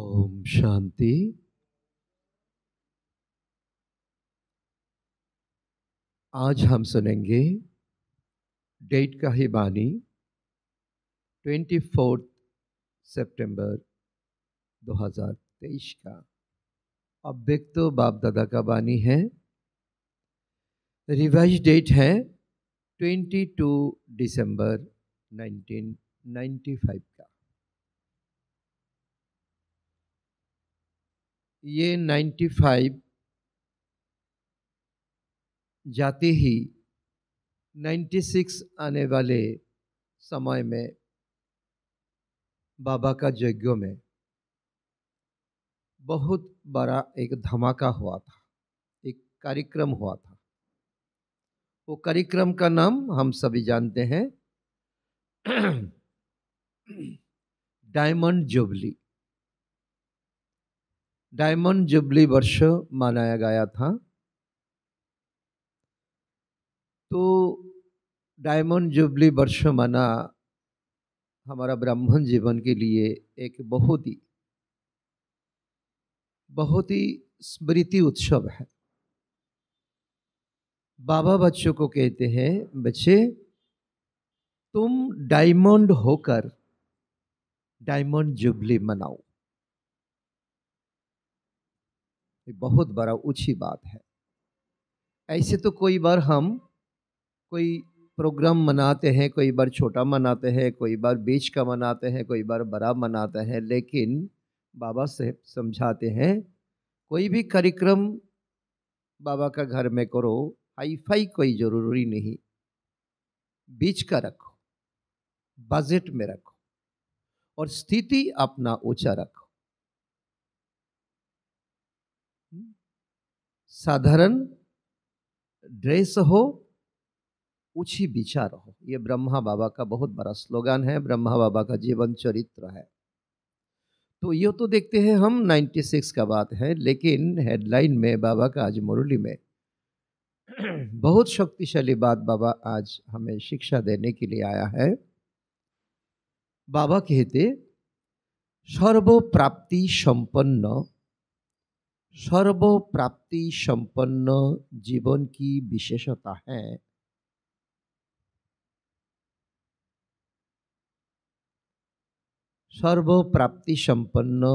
ओम शांति आज हम सुनेंगे डेट का ही बानी ट्वेंटी फोर्थ सेप्टेम्बर 2023 का अब देख तो बाप दादा का बानी है रिवाइज डेट है 22 दिसंबर 1995 का ये 95 जाते ही 96 आने वाले समय में बाबा का यज्ञों में बहुत बड़ा एक धमाका हुआ था एक कार्यक्रम हुआ था वो कार्यक्रम का नाम हम सभी जानते हैं डायमंड जुबली डायमंड जुबली वर्ष मनाया गया था तो डायमंड जुबली वर्ष मना हमारा ब्राह्मण जीवन के लिए एक बहुत ही बहुत ही स्मृति उत्सव है बाबा बच्चों को कहते हैं बच्चे तुम डायमंड होकर डायमंड जुबली मनाओ ये बहुत बड़ा ऊँची बात है ऐसे तो कोई बार हम कोई प्रोग्राम मनाते हैं कोई बार छोटा मनाते हैं कोई बार बीच का मनाते हैं कोई बार बड़ा मनाते हैं लेकिन बाबा साहेब समझाते हैं कोई भी कार्यक्रम बाबा का घर में करो हाई फाई कोई ज़रूरी नहीं बीच का रखो बजट में रखो और स्थिति अपना ऊंचा रखो साधारण ड्रेस हो कुछ ही विचार हो ये ब्रह्मा बाबा का बहुत बड़ा स्लोगान है ब्रह्मा बाबा का जीवन चरित्र है तो ये तो देखते हैं हम 96 का बात है लेकिन हेडलाइन में बाबा का आज मुरली में बहुत शक्तिशाली बात बाबा आज हमें शिक्षा देने के लिए आया है बाबा कहते सर्वप्राप्ति संपन्न सर्वप्राप्ति संपन्न जीवन की विशेषता है सर्वप्राप्ति संपन्न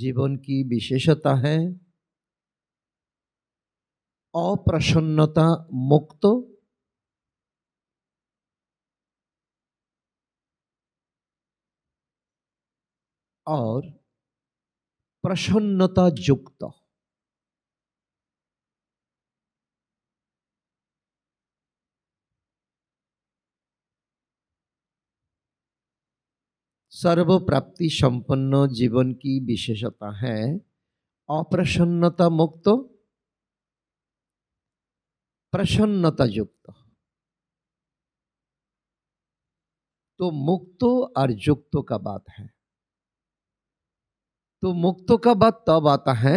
जीवन की विशेषता है अप्रसन्नता मुक्त और प्रसन्नता युक्त सर्व प्राप्ति संपन्न जीवन की विशेषता है अप्रसन्नता मुक्त प्रसन्नता युक्त तो मुक्त और युक्त का बात है तो मुक्तों का बाद तब आता है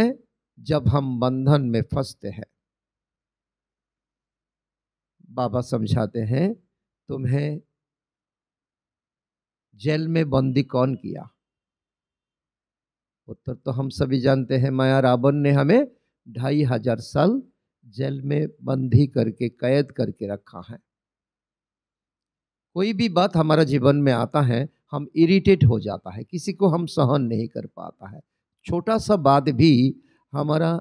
जब हम बंधन में फंसते हैं बाबा समझाते हैं तुम्हें जेल में बंदी कौन किया उत्तर तो हम सभी जानते हैं माया रावण ने हमें ढाई हजार साल जेल में बंदी करके कैद करके रखा है कोई भी बात हमारा जीवन में आता है हम इरिटेट हो जाता है किसी को हम सहन नहीं कर पाता है छोटा सा बात भी हमारा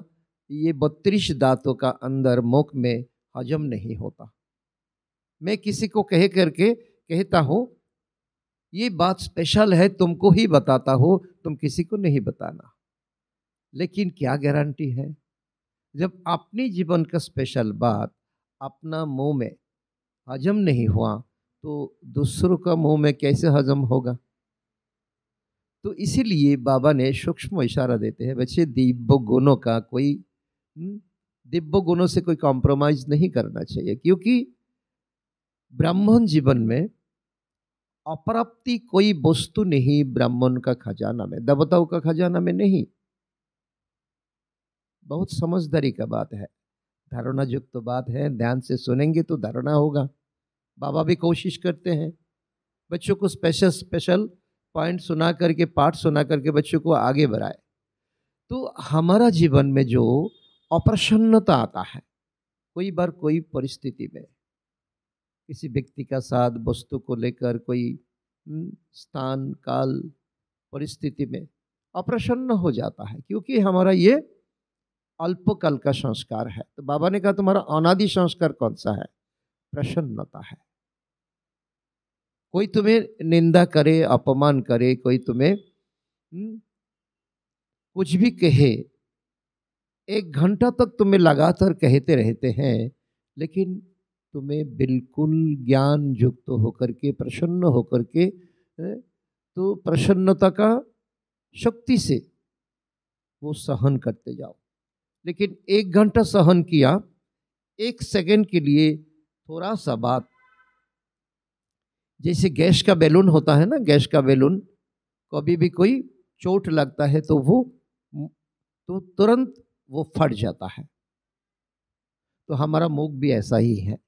ये बत्तीस दांतों का अंदर मुख में हजम नहीं होता मैं किसी को कह करके कहता हूँ ये बात स्पेशल है तुमको ही बताता हो तुम किसी को नहीं बताना लेकिन क्या गारंटी है जब अपने जीवन का स्पेशल बात अपना मुंह में हजम नहीं हुआ तो दूसरों का मुंह में कैसे हजम होगा तो इसीलिए बाबा ने सूक्ष्म इशारा देते हैं बच्चे दिव्य गुणों का कोई हम्म, दिव्य गुणों से कोई कॉम्प्रोमाइज नहीं करना चाहिए क्योंकि ब्राह्मण जीवन में अपराप्ति कोई वस्तु नहीं ब्राह्मण का खजाना में देवताओं का खजाना में नहीं बहुत समझदारी का बात है धारणा युक्त तो बात है ध्यान से सुनेंगे तो धारणा होगा बाबा भी कोशिश करते हैं बच्चों को स्पेशल स्पेशल पॉइंट सुना करके पाठ सुना करके बच्चों को आगे बढ़ाए तो हमारा जीवन में जो अप्रसन्नता आता है कोई बार कोई परिस्थिति में किसी व्यक्ति का साथ वस्तु को लेकर कोई हम्म, स्थान काल परिस्थिति में अप्रसन्न हो जाता है क्योंकि हमारा ये अल्पकाल का संस्कार है तो बाबा ने कहा तुम्हारा अनादि संस्कार कौन सा है प्रसन्नता है कोई तुम्हें निंदा करे अपमान करे कोई तुम्हें हम्म, कुछ भी कहे एक घंटा तक तुम्हें लगातार कहते रहते हैं लेकिन तुम्हें बिल्कुल ज्ञान युक्त होकर के प्रसन्न होकर के तो प्रसन्नता का शक्ति से वो सहन करते जाओ लेकिन एक घंटा सहन किया एक सेकंड के लिए थोड़ा सा बात जैसे गैस का बैलून होता है ना गैस का बैलून कभी भी कोई चोट लगता है तो वो तो तुरंत वो फट जाता है तो हमारा मुख भी ऐसा ही है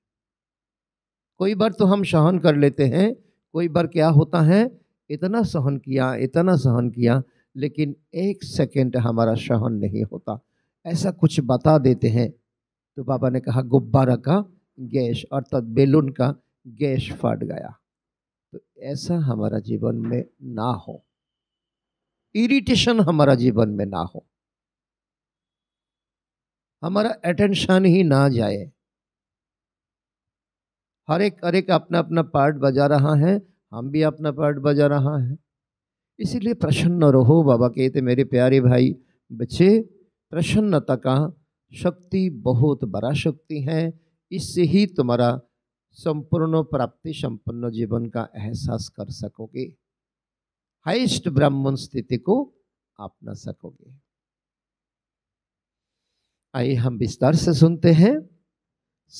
कोई बार तो हम सहन कर लेते हैं कोई बार क्या होता है इतना सहन किया इतना सहन किया लेकिन एक सेकेंड हमारा सहन नहीं होता ऐसा कुछ बता देते हैं तो बाबा ने कहा गुब्बारा का गैस अर्थात बैलून का गैस फट गया तो ऐसा हमारा जीवन में ना हो इरिटेशन हमारा जीवन में ना हो हमारा अटेंशन ही ना जाए हर एक हर एक अपना अपना पार्ट बजा रहा है हम भी अपना पार्ट बजा रहा है इसीलिए प्रसन्न रहो बाबा कहते मेरे प्यारे भाई बच्चे प्रसन्नता का शक्ति बहुत बड़ा शक्ति है इससे ही तुम्हारा संपूर्ण प्राप्ति संपन्न जीवन का एहसास कर सकोगे हाइस्ट ब्राह्मण स्थिति को अपना सकोगे आइए हम विस्तार से सुनते हैं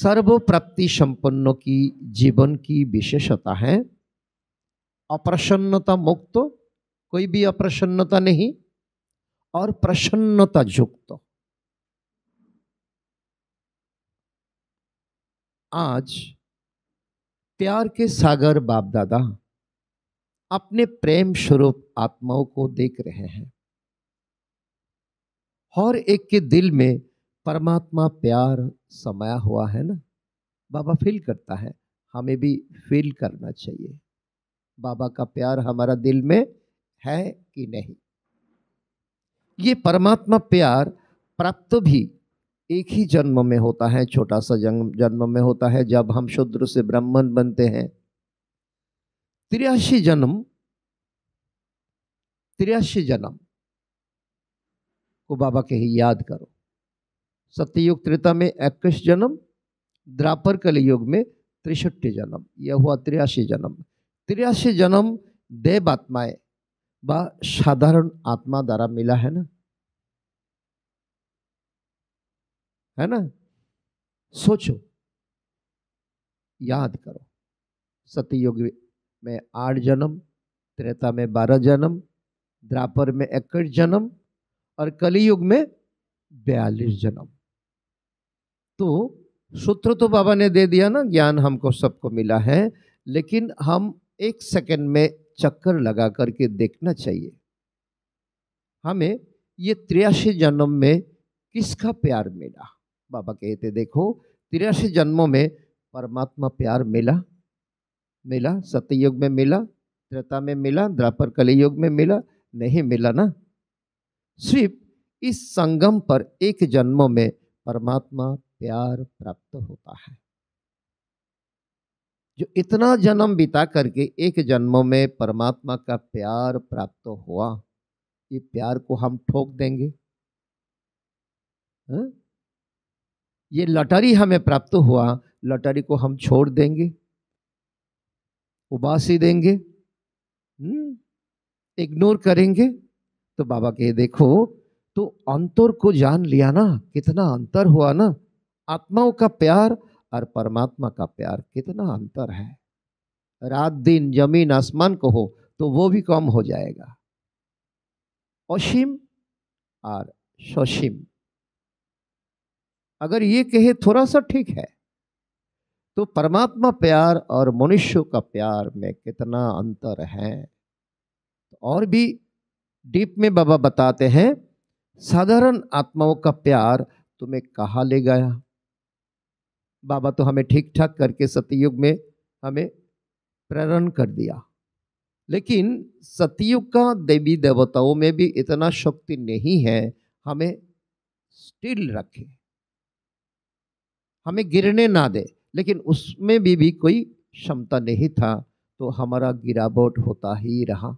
सर्व प्राप्ति संपन्न की जीवन की विशेषता है अप्रसन्नता मुक्त कोई भी अप्रसन्नता नहीं और प्रसन्नता युक्त आज प्यार के सागर बाप दादा अपने प्रेम स्वरूप आत्माओं को देख रहे हैं हर एक के दिल में परमात्मा प्यार समाया हुआ है ना बाबा फील करता है हमें भी फील करना चाहिए बाबा का प्यार हमारा दिल में है कि नहीं ये परमात्मा प्यार प्राप्त भी एक ही जन्म में होता है छोटा सा जन्म जन्म में होता है जब हम शुद्र से ब्राह्मण बनते हैं त्रियासी जन्म त्रियासी जन्म को बाबा के ही याद करो सत्ययुग त्रेता में इक्कीस जन्म द्रापर कलयुग में तिरसठ जन्म यह हुआ त्रियासी जन्म त्रियासी जन्म देव आत्माएं व साधारण आत्मा द्वारा मिला है ना है ना सोचो याद करो सतयुग में आठ जन्म त्रेता में बारह जन्म द्रापर में इक्कीस जन्म और कलयुग में बयालीस जन्म तो सूत्र तो बाबा ने दे दिया ना ज्ञान हमको सबको मिला है लेकिन हम एक सेकंड में चक्कर लगा करके देखना चाहिए हमें ये त्रियासी जन्म में किसका प्यार मिला बाबा कहते देखो तिरासी जन्मों में परमात्मा प्यार मिला मिला सत्ययुग में मिला त्रेता में मिला द्रापर कलयुग में मिला नहीं मिला ना सिर्फ इस संगम पर एक जन्मों में परमात्मा प्यार प्राप्त होता है जो इतना जन्म बिता करके एक जन्मों में परमात्मा का प्यार प्राप्त हुआ ये प्यार को हम ठोक देंगे हा? ये लटरी हमें प्राप्त हुआ लटरी को हम छोड़ देंगे उबासी देंगे इग्नोर हम्म, करेंगे तो बाबा के देखो तो अंतर को जान लिया ना कितना अंतर हुआ ना आत्माओं का प्यार और परमात्मा का प्यार कितना अंतर है रात दिन जमीन आसमान को हो तो वो भी कम हो जाएगा असीम और ससीम अगर ये कहे थोड़ा सा ठीक है तो परमात्मा प्यार और मनुष्य का प्यार में कितना अंतर है तो और भी डीप में बाबा बताते हैं साधारण आत्माओं का प्यार तुम्हें कहाँ ले गया बाबा तो हमें ठीक ठाक करके सतयुग में हमें प्रेरण कर दिया लेकिन सतयुग का देवी देवताओं में भी इतना शक्ति नहीं है हमें स्टिल रखें हमें गिरने ना दे लेकिन उसमें भी भी कोई क्षमता नहीं था तो हमारा गिरावट होता ही रहा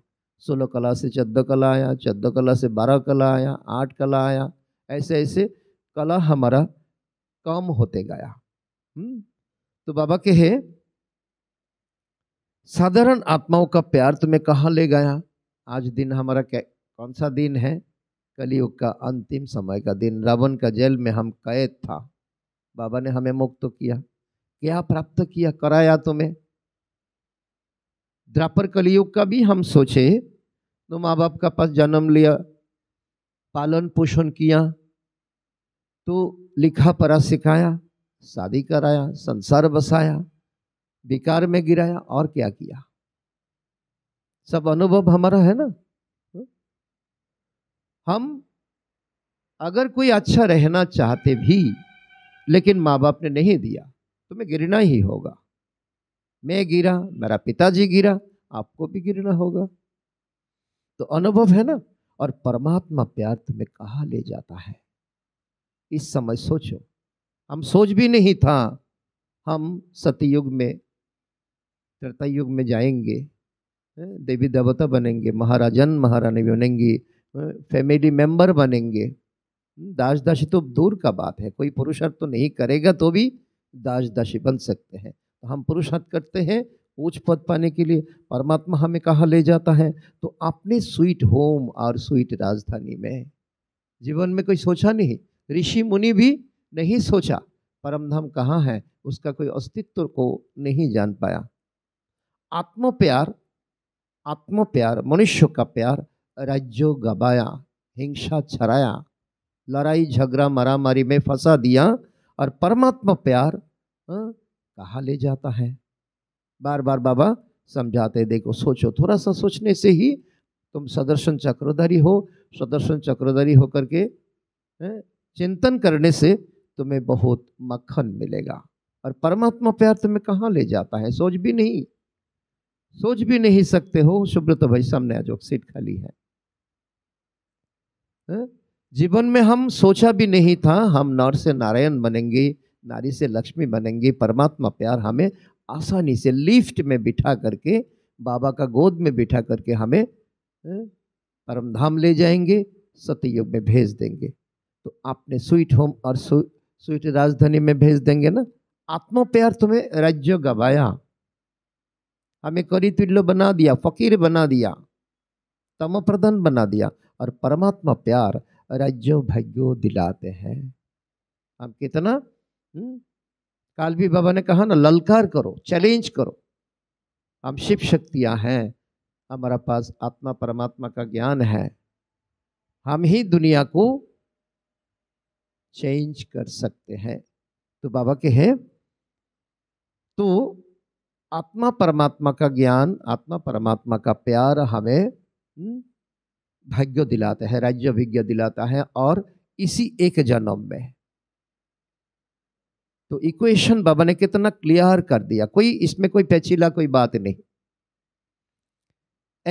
सोलह कला से चौदह कला आया चौदह कला से बारह कला आया आठ कला आया ऐसे ऐसे कला हमारा कम होते गया हुँ? हम्म, तो बाबा के है साधारण आत्माओं का प्यार तुम्हें कहाँ ले गया आज दिन हमारा क्या कौन सा दिन है कलयुग का अंतिम समय का दिन रावण का जेल में हम कैद था बाबा ने हमें मुक्त किया क्या प्राप्त किया कराया तुम्हें द्रापर कलियुग का भी हम सोचे तो माँ बाप का पास जन्म लिया पालन पोषण किया तो लिखा पढ़ा सिखाया शादी कराया संसार बसाया विकार में गिराया और क्या किया सब अनुभव हमारा है ना हाँ? हम अगर कोई अच्छा रहना चाहते भी लेकिन माँ बाप ने नहीं दिया तो मैं गिरना ही होगा मैं गिरा मेरा पिताजी गिरा आपको भी गिरना होगा तो अनुभव है ना और परमात्मा प्यार तुम्हें कहा ले जाता है इस समय सोचो हम सोच भी नहीं था हम सतयुग में त्रेता युग में जाएंगे देवी देवता बनेंगे महाराजन महारानी बनेंगी फैमिली मेंबर बनेंगे दाशदाशी तो दूर का बात है कोई पुरुषार्थ तो नहीं करेगा तो भी दाशदाशी बन सकते हैं तो हम पुरुषार्थ करते हैं ऊंच पद पाने के लिए परमात्मा हमें कहाँ ले जाता है तो अपने स्वीट होम और स्वीट राजधानी में जीवन में कोई सोचा नहीं ऋषि मुनि भी नहीं सोचा परमधाम कहाँ है उसका कोई अस्तित्व को नहीं जान पाया आत्म प्यार आत्म प्यार मनुष्य का प्यार राज्यों गबाया हिंसा छराया लड़ाई झगड़ा मरामारी में फंसा दिया और परमात्मा प्यार हाँ, कहाँ ले जाता है बार बार बाबा समझाते देखो सोचो थोड़ा सा सोचने से ही तुम सदर्शन चक्रधारी हो सदर्शन चक्रधारी होकर के हाँ, चिंतन करने से तुम्हें बहुत मक्खन मिलेगा और परमात्मा प्यार तुम्हें कहाँ ले जाता है सोच भी नहीं सोच भी नहीं सकते हो सुब्रत भाई सामने आज सीट खाली है, है? हाँ, जीवन में हम सोचा भी नहीं था हम नर से नारायण बनेंगे नारी से लक्ष्मी बनेंगे परमात्मा प्यार हमें आसानी से लिफ्ट में बिठा करके बाबा का गोद में बिठा करके हमें हाँ, परमधाम ले जाएंगे सतयुग में भेज देंगे तो आपने स्वीट होम और स्वीट राजधानी में भेज देंगे ना आत्मा प्यार तुम्हें राज्य गवाया हमें करी तुल्य बना दिया फकीर बना दिया तम प्रधान बना दिया और परमात्मा प्यार रज्जो भज्जो दिलाते हैं हम कितना हुँ? हम्म, कालवी बाबा ने कहा ना ललकार करो चैलेंज करो हम शिव शक्तियां हैं हमारा पास आत्मा परमात्मा का ज्ञान है हम ही दुनिया को चेंज कर सकते हैं तो बाबा के हैं तो आत्मा परमात्मा का ज्ञान आत्मा परमात्मा का प्यार हमें हम्म, भाग्य दिलाता है राज्य विज्ञ दिलाता है और इसी एक जन्म में तो इक्वेशन बाबा ने कितना क्लियर कर दिया कोई इसमें कोई पेचीला कोई बात नहीं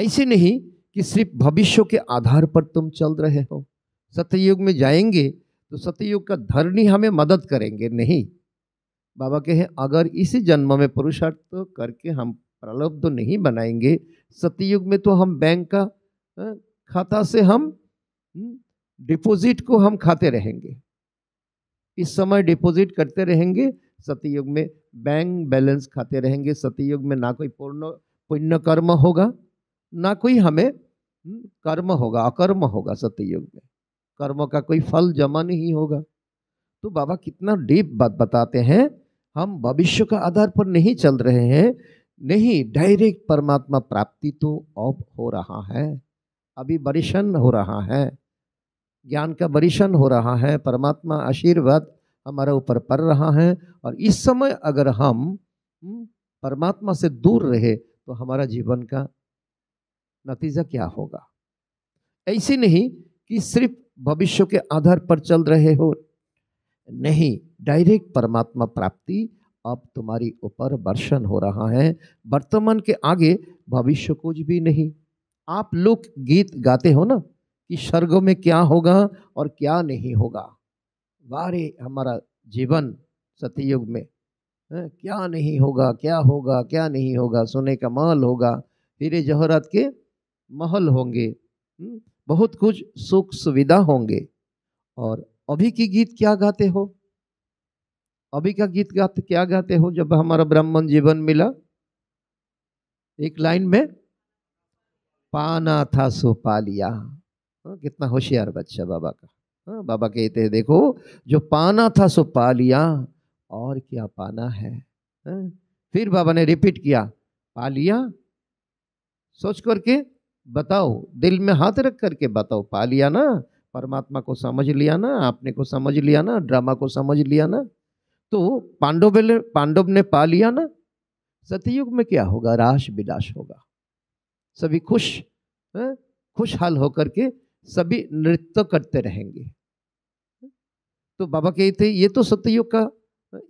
ऐसे नहीं कि सिर्फ भविष्य के आधार पर तुम चल रहे हो सत्ययुग में जाएंगे तो सत्ययुग का धरनी हमें मदद करेंगे नहीं बाबा कहे अगर इसी जन्म में पुरुषार्थ तो करके हम प्रलब्ध नहीं बनाएंगे सत्ययुग में तो हम बैंक का हाँ, खाता से हम डिपॉजिट हम्म, को हम खाते रहेंगे इस समय डिपॉजिट करते रहेंगे सतयुग में बैंक बैलेंस खाते रहेंगे सतयुग में ना कोई पूर्ण पुण्य कर्म होगा ना कोई हमें हम्म, कर्म होगा अकर्म होगा सतयुग में कर्म का कोई फल जमा नहीं होगा तो बाबा कितना डीप बात बताते हैं हम भविष्य का आधार पर नहीं चल रहे हैं नहीं डायरेक्ट परमात्मा प्राप्ति तो अब हो रहा है अभी बरिशन हो रहा है ज्ञान का बरिशन हो रहा है परमात्मा आशीर्वाद हमारे ऊपर पड़ रहा है और इस समय अगर हम हम्म, परमात्मा से दूर रहे तो हमारा जीवन का नतीजा क्या होगा ऐसे नहीं कि सिर्फ भविष्य के आधार पर चल रहे हो नहीं डायरेक्ट परमात्मा प्राप्ति अब तुम्हारी ऊपर वर्षण हो रहा है वर्तमान के आगे भविष्य कुछ भी नहीं आप लोग गीत गाते हो ना कि स्वर्ग में क्या होगा और क्या नहीं होगा वारे हमारा जीवन सतयुग में है? हाँ, क्या नहीं होगा क्या होगा क्या नहीं होगा सोने का महल होगा हीरे जहरात के महल होंगे हाँ, बहुत कुछ सुख सुविधा होंगे और अभी की गीत क्या गाते हो अभी का गीत गाते क्या गाते हो जब हमारा ब्राह्मण जीवन मिला एक लाइन में पाना था सो पा लिया हाँ, कितना होशियार बच्चा बाबा का हाँ बाबा कहते हैं देखो जो पाना था सो पा लिया और क्या पाना है हाँ? फिर बाबा ने रिपीट किया पा लिया सोच करके बताओ दिल में हाथ रख करके बताओ पा लिया ना परमात्मा को समझ लिया ना आपने को समझ लिया ना ड्रामा को समझ लिया ना तो पांडव पांडव ने पा लिया ना सतयुग में क्या होगा राश विलास होगा सभी खुश हाँ, खुशहाल होकर के सभी नृत्य करते रहेंगे तो बाबा कहते ये तो सत्ययुग का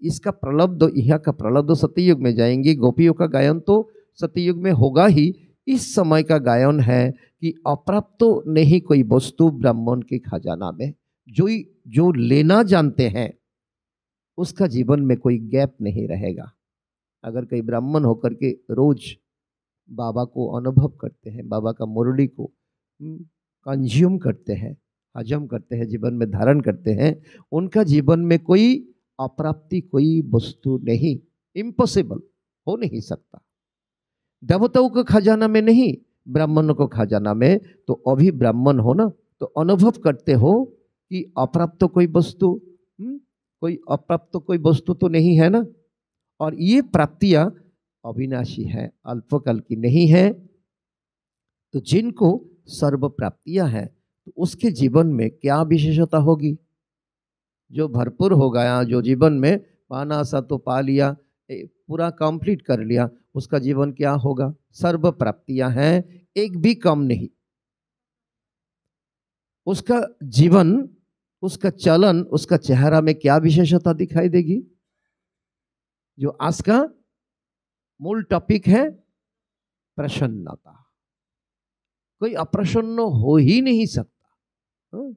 इसका प्रलब्ध यहाँ का प्रलब्ध सत्ययुग में जाएंगे गोपियों का गायन तो सत्ययुग में होगा ही इस समय का गायन है कि अप्राप्त नहीं कोई वस्तु ब्राह्मण के खजाना में जो जो लेना जानते हैं उसका जीवन में कोई गैप नहीं रहेगा अगर कोई ब्राह्मण होकर के रोज बाबा को अनुभव करते हैं बाबा का मुरली को कंज्यूम हम्म, करते हैं हजम करते हैं जीवन में धारण करते हैं उनका जीवन में कोई अप्राप्ति कोई वस्तु नहीं इम्पॉसिबल हो नहीं सकता देवताओं को खजाना में नहीं ब्राह्मणों को खजाना में तो अभी ब्राह्मण हो ना तो अनुभव करते हो कि अप्राप्त कोई वस्तु हम्म, कोई अप्राप्त कोई वस्तु तो नहीं है ना और ये प्राप्तियाँ अविनाशी है अल्पकल की नहीं है तो जिनको सर्व प्राप्तियां हैं तो उसके जीवन में क्या विशेषता होगी जो भरपूर हो गया जो जीवन में पाना सा तो पा लिया पूरा कंप्लीट कर लिया उसका जीवन क्या होगा सर्व प्राप्तियां हैं एक भी कम नहीं उसका जीवन उसका चलन उसका चेहरा में क्या विशेषता दिखाई देगी जो आज का मूल टॉपिक है प्रसन्नता कोई अप्रसन्न हो ही नहीं सकता हाँ?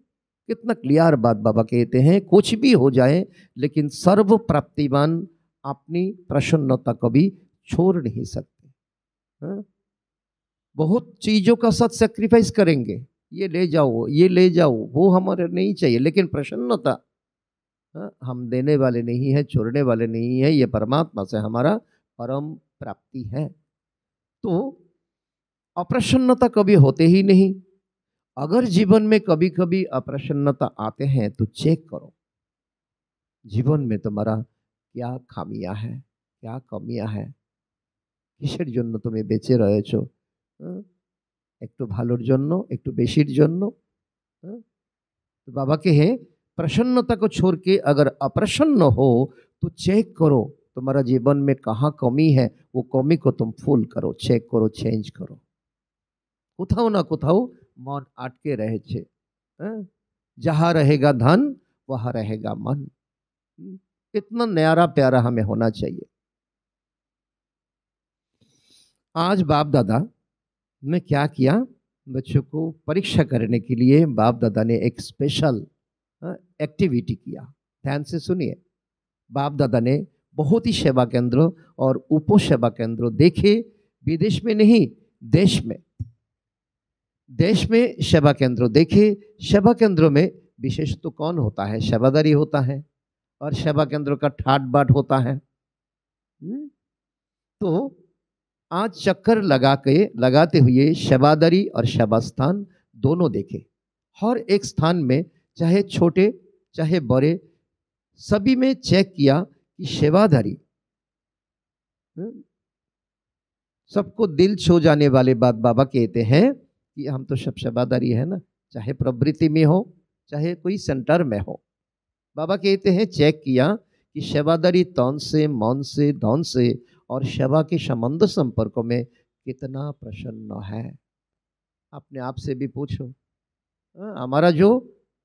कितना क्लियर बात बाबा कहते हैं कुछ भी हो जाए लेकिन सर्व प्राप्तिमान अपनी प्रसन्नता कभी छोड़ नहीं सकते हाँ? बहुत चीज़ों का साथ सेक्रीफाइस करेंगे ये ले जाओ ये ले जाओ वो हमारे नहीं चाहिए लेकिन प्रसन्नता हाँ, हम देने वाले नहीं है छोड़ने वाले नहीं है ये परमात्मा से हमारा परम प्राप्ति है तो अप्रसन्नता कभी होते ही नहीं अगर जीवन में कभी कभी अप्रसन्नता आते हैं तो चेक करो जीवन में तुम्हारा क्या खामियां है क्या कमियां है किसर জন্য तुम्हें बेचे रहे একটু हाँ? एक জন্য একটু বেশির জন্য तो बाबा के हैं प्रसन्नता को छोड़ के अगर अप्रसन्न हो तो चेक करो तुम्हारा जीवन में कहाँ कमी है वो कमी को तुम फुल करो चेक करो चेंज करो कुथाओ ना कुथाओ मन अटके रहे छे हाँ? जहाँ रहेगा धन वहाँ रहेगा मन हम्म? इतना न्यारा प्यारा हमें होना चाहिए आज बाप दादा ने क्या किया बच्चों को परीक्षा करने के लिए बाप दादा ने एक स्पेशल एक्टिविटी हाँ, किया ध्यान से सुनिए बाप दादा ने बहुत ही सेवा केंद्र और उप सेवा केंद्र देखे विदेश में नहीं देश में देश में सेवा केंद्र देखे सेवा केंद्रों में विशेष तो कौन होता है सेवादारी होता है और सेवा केंद्र का ठाट बाट होता है हम्म। तो आज चक्कर लगा के लगाते हुए सेवादारी और सेवा स्थान दोनों देखे हर एक स्थान में चाहे छोटे चाहे बड़े सभी में चेक किया कि सेवाधारी सबको दिल छो जाने वाले बात बाबा कहते हैं कि हम तो सब सेवाधारी है ना चाहे प्रवृत्ति में हो चाहे कोई सेंटर में हो बाबा कहते हैं चेक किया कि सेवादारी तौन से मौन से धौन से और सेवा के संबंध संपर्कों में कितना प्रसन्न है अपने आप से भी पूछो हाँ, हमारा जो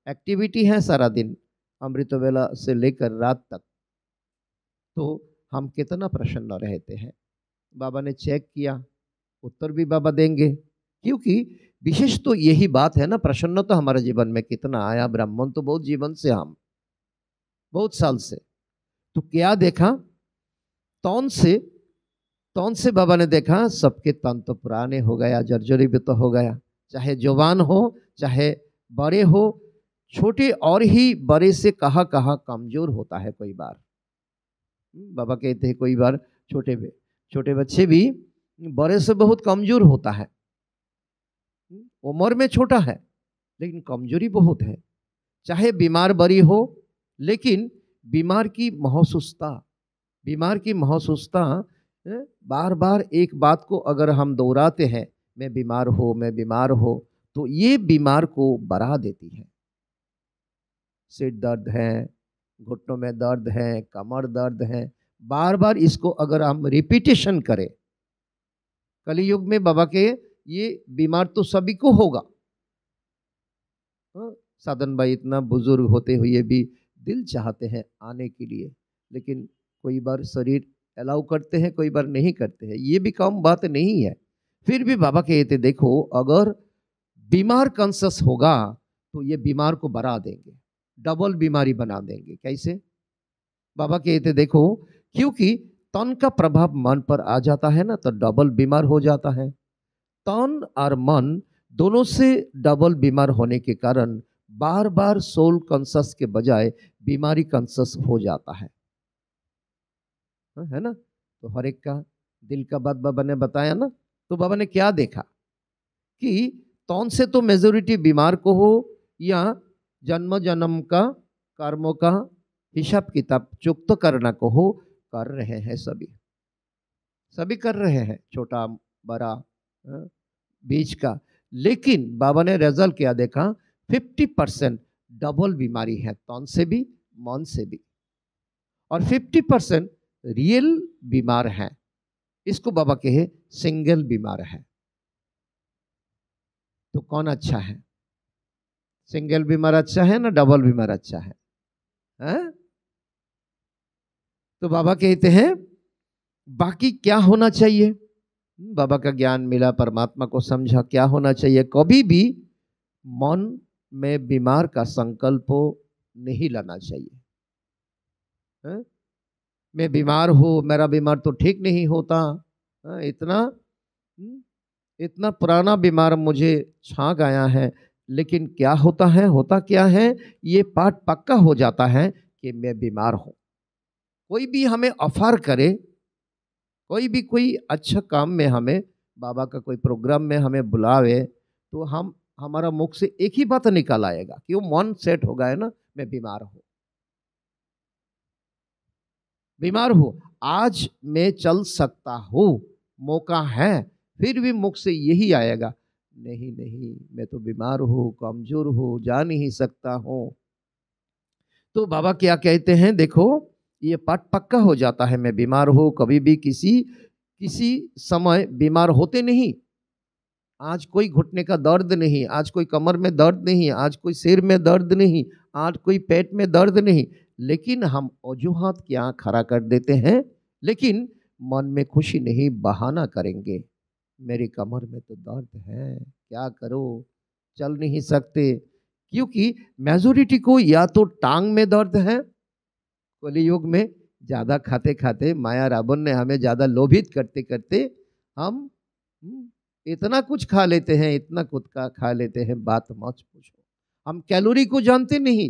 एक्टिविटी है सारा दिन अमृत वेला से लेकर रात तक तो हम कितना प्रसन्न रहते हैं बाबा ने चेक किया उत्तर भी बाबा देंगे क्योंकि विशेष तो यही बात है ना प्रसन्न तो हमारे जीवन में कितना आया ब्राह्मण तो बहुत जीवन से हम बहुत साल से तो क्या देखा तौन से तौन से बाबा ने देखा सबके तन तो पुराने हो गया जर्जरी भी तो हो गया चाहे जवान हो चाहे बड़े हो छोटे और ही बड़े से कहा कहा कमजोर होता है कई बार बाबा कहते हैं कई बार छोटे छोटे बच्चे भी बड़े से बहुत कमज़ोर होता है उम्र में छोटा है लेकिन कमजोरी बहुत है चाहे बीमार बड़ी हो लेकिन बीमार की महसूसता बीमार की महसूसता बार बार एक बात को अगर हम दोहराते हैं मैं बीमार हो मैं बीमार हो तो ये बीमार को बढ़ा देती है सिर दर्द है घुटनों में दर्द है कमर दर्द है बार बार इसको अगर हम रिपीटेशन करें कलयुग में बाबा के ये बीमार तो सभी को होगा हाँ, साधन भाई इतना बुजुर्ग होते हुए भी दिल चाहते हैं आने के लिए लेकिन कोई बार शरीर अलाउ करते हैं कोई बार नहीं करते हैं ये भी कम बात नहीं है फिर भी बाबा कहते देखो अगर बीमार कॉन्शस होगा तो ये बीमार को बढ़ा देंगे डबल बीमारी बना देंगे कैसे बाबा कहते देखो क्योंकि तन का प्रभाव मन पर आ जाता है ना तो डबल बीमार हो जाता है तन और मन दोनों से डबल बीमार होने के कारण बार बार सोल कॉन्सस के बजाय बीमारी कॉन्सस हो जाता है हाँ, है ना तो हर एक का दिल का बात बाबा ने बताया ना तो बाबा ने क्या देखा कि तौन से तो मेजोरिटी बीमार को हो या जन्म जन्म का कर्मों का हिसाब किताब चुप्त करना को हो कर रहे हैं सभी सभी कर रहे हैं छोटा बड़ा बीज का लेकिन बाबा ने रिजल्ट क्या देखा 50 परसेंट डबल बीमारी है तन से भी मन से भी और 50 परसेंट रियल बीमार है इसको बाबा कहे सिंगल बीमार है तो कौन अच्छा है सिंगल बीमार अच्छा है ना डबल बीमार अच्छा है हैं हाँ? तो बाबा कहते हैं बाकी क्या होना चाहिए बाबा का ज्ञान मिला परमात्मा को समझा क्या होना चाहिए कभी भी मन में बीमार का संकल्प नहीं लाना चाहिए है? हाँ? मैं बीमार हूँ मेरा बीमार तो ठीक नहीं होता है? हाँ, इतना इतना पुराना बीमार मुझे छाक आया है लेकिन क्या होता है होता क्या है ये पाठ पक्का हो जाता है कि मैं बीमार हूँ कोई भी हमें ऑफर करे कोई भी कोई अच्छा काम में हमें बाबा का कोई प्रोग्राम में हमें बुलावे तो हम हमारा मुख से एक ही बात निकल आएगा कि वो मन सेट हो गया ना मैं बीमार हूँ बीमार हूँ आज मैं चल सकता हूँ मौका है फिर भी मुख से यही आएगा नहीं नहीं मैं तो बीमार हूँ कमज़ोर हूँ जा नहीं सकता हूँ तो बाबा क्या कहते हैं देखो ये पाठ पक्का हो जाता है मैं बीमार हूँ कभी भी किसी किसी समय बीमार होते नहीं आज कोई घुटने का दर्द नहीं आज कोई कमर में दर्द नहीं आज कोई सिर में दर्द नहीं आज कोई पेट में दर्द नहीं लेकिन हम वजूहत आँख खड़ा कर देते हैं लेकिन मन में खुशी नहीं बहाना करेंगे मेरी कमर में तो दर्द है क्या करो चल नहीं सकते क्योंकि मेजोरिटी को या तो टांग में दर्द है कलियुग में ज़्यादा खाते खाते माया रावण ने हमें ज़्यादा लोभित करते करते हम हम्म, इतना कुछ खा लेते हैं इतना कुछ का खा लेते हैं बात मत पूछो हम कैलोरी को जानते नहीं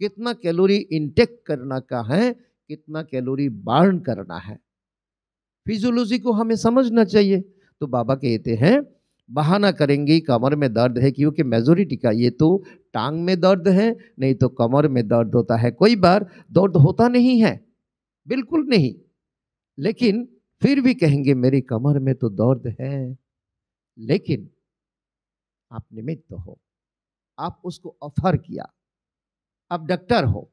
कितना कैलोरी इंटेक करना का है कितना कैलोरी बर्न करना है फिजियोलॉजी को हमें समझना चाहिए तो बाबा कहते हैं बहाना करेंगे कमर में दर्द है क्योंकि मेजोरिटी का ये तो टांग में दर्द है नहीं तो कमर में दर्द होता है कोई बार दर्द होता नहीं है बिल्कुल नहीं लेकिन फिर भी कहेंगे मेरी कमर में तो दर्द है लेकिन आप निमित्त हो आप उसको ऑफर किया आप डॉक्टर हो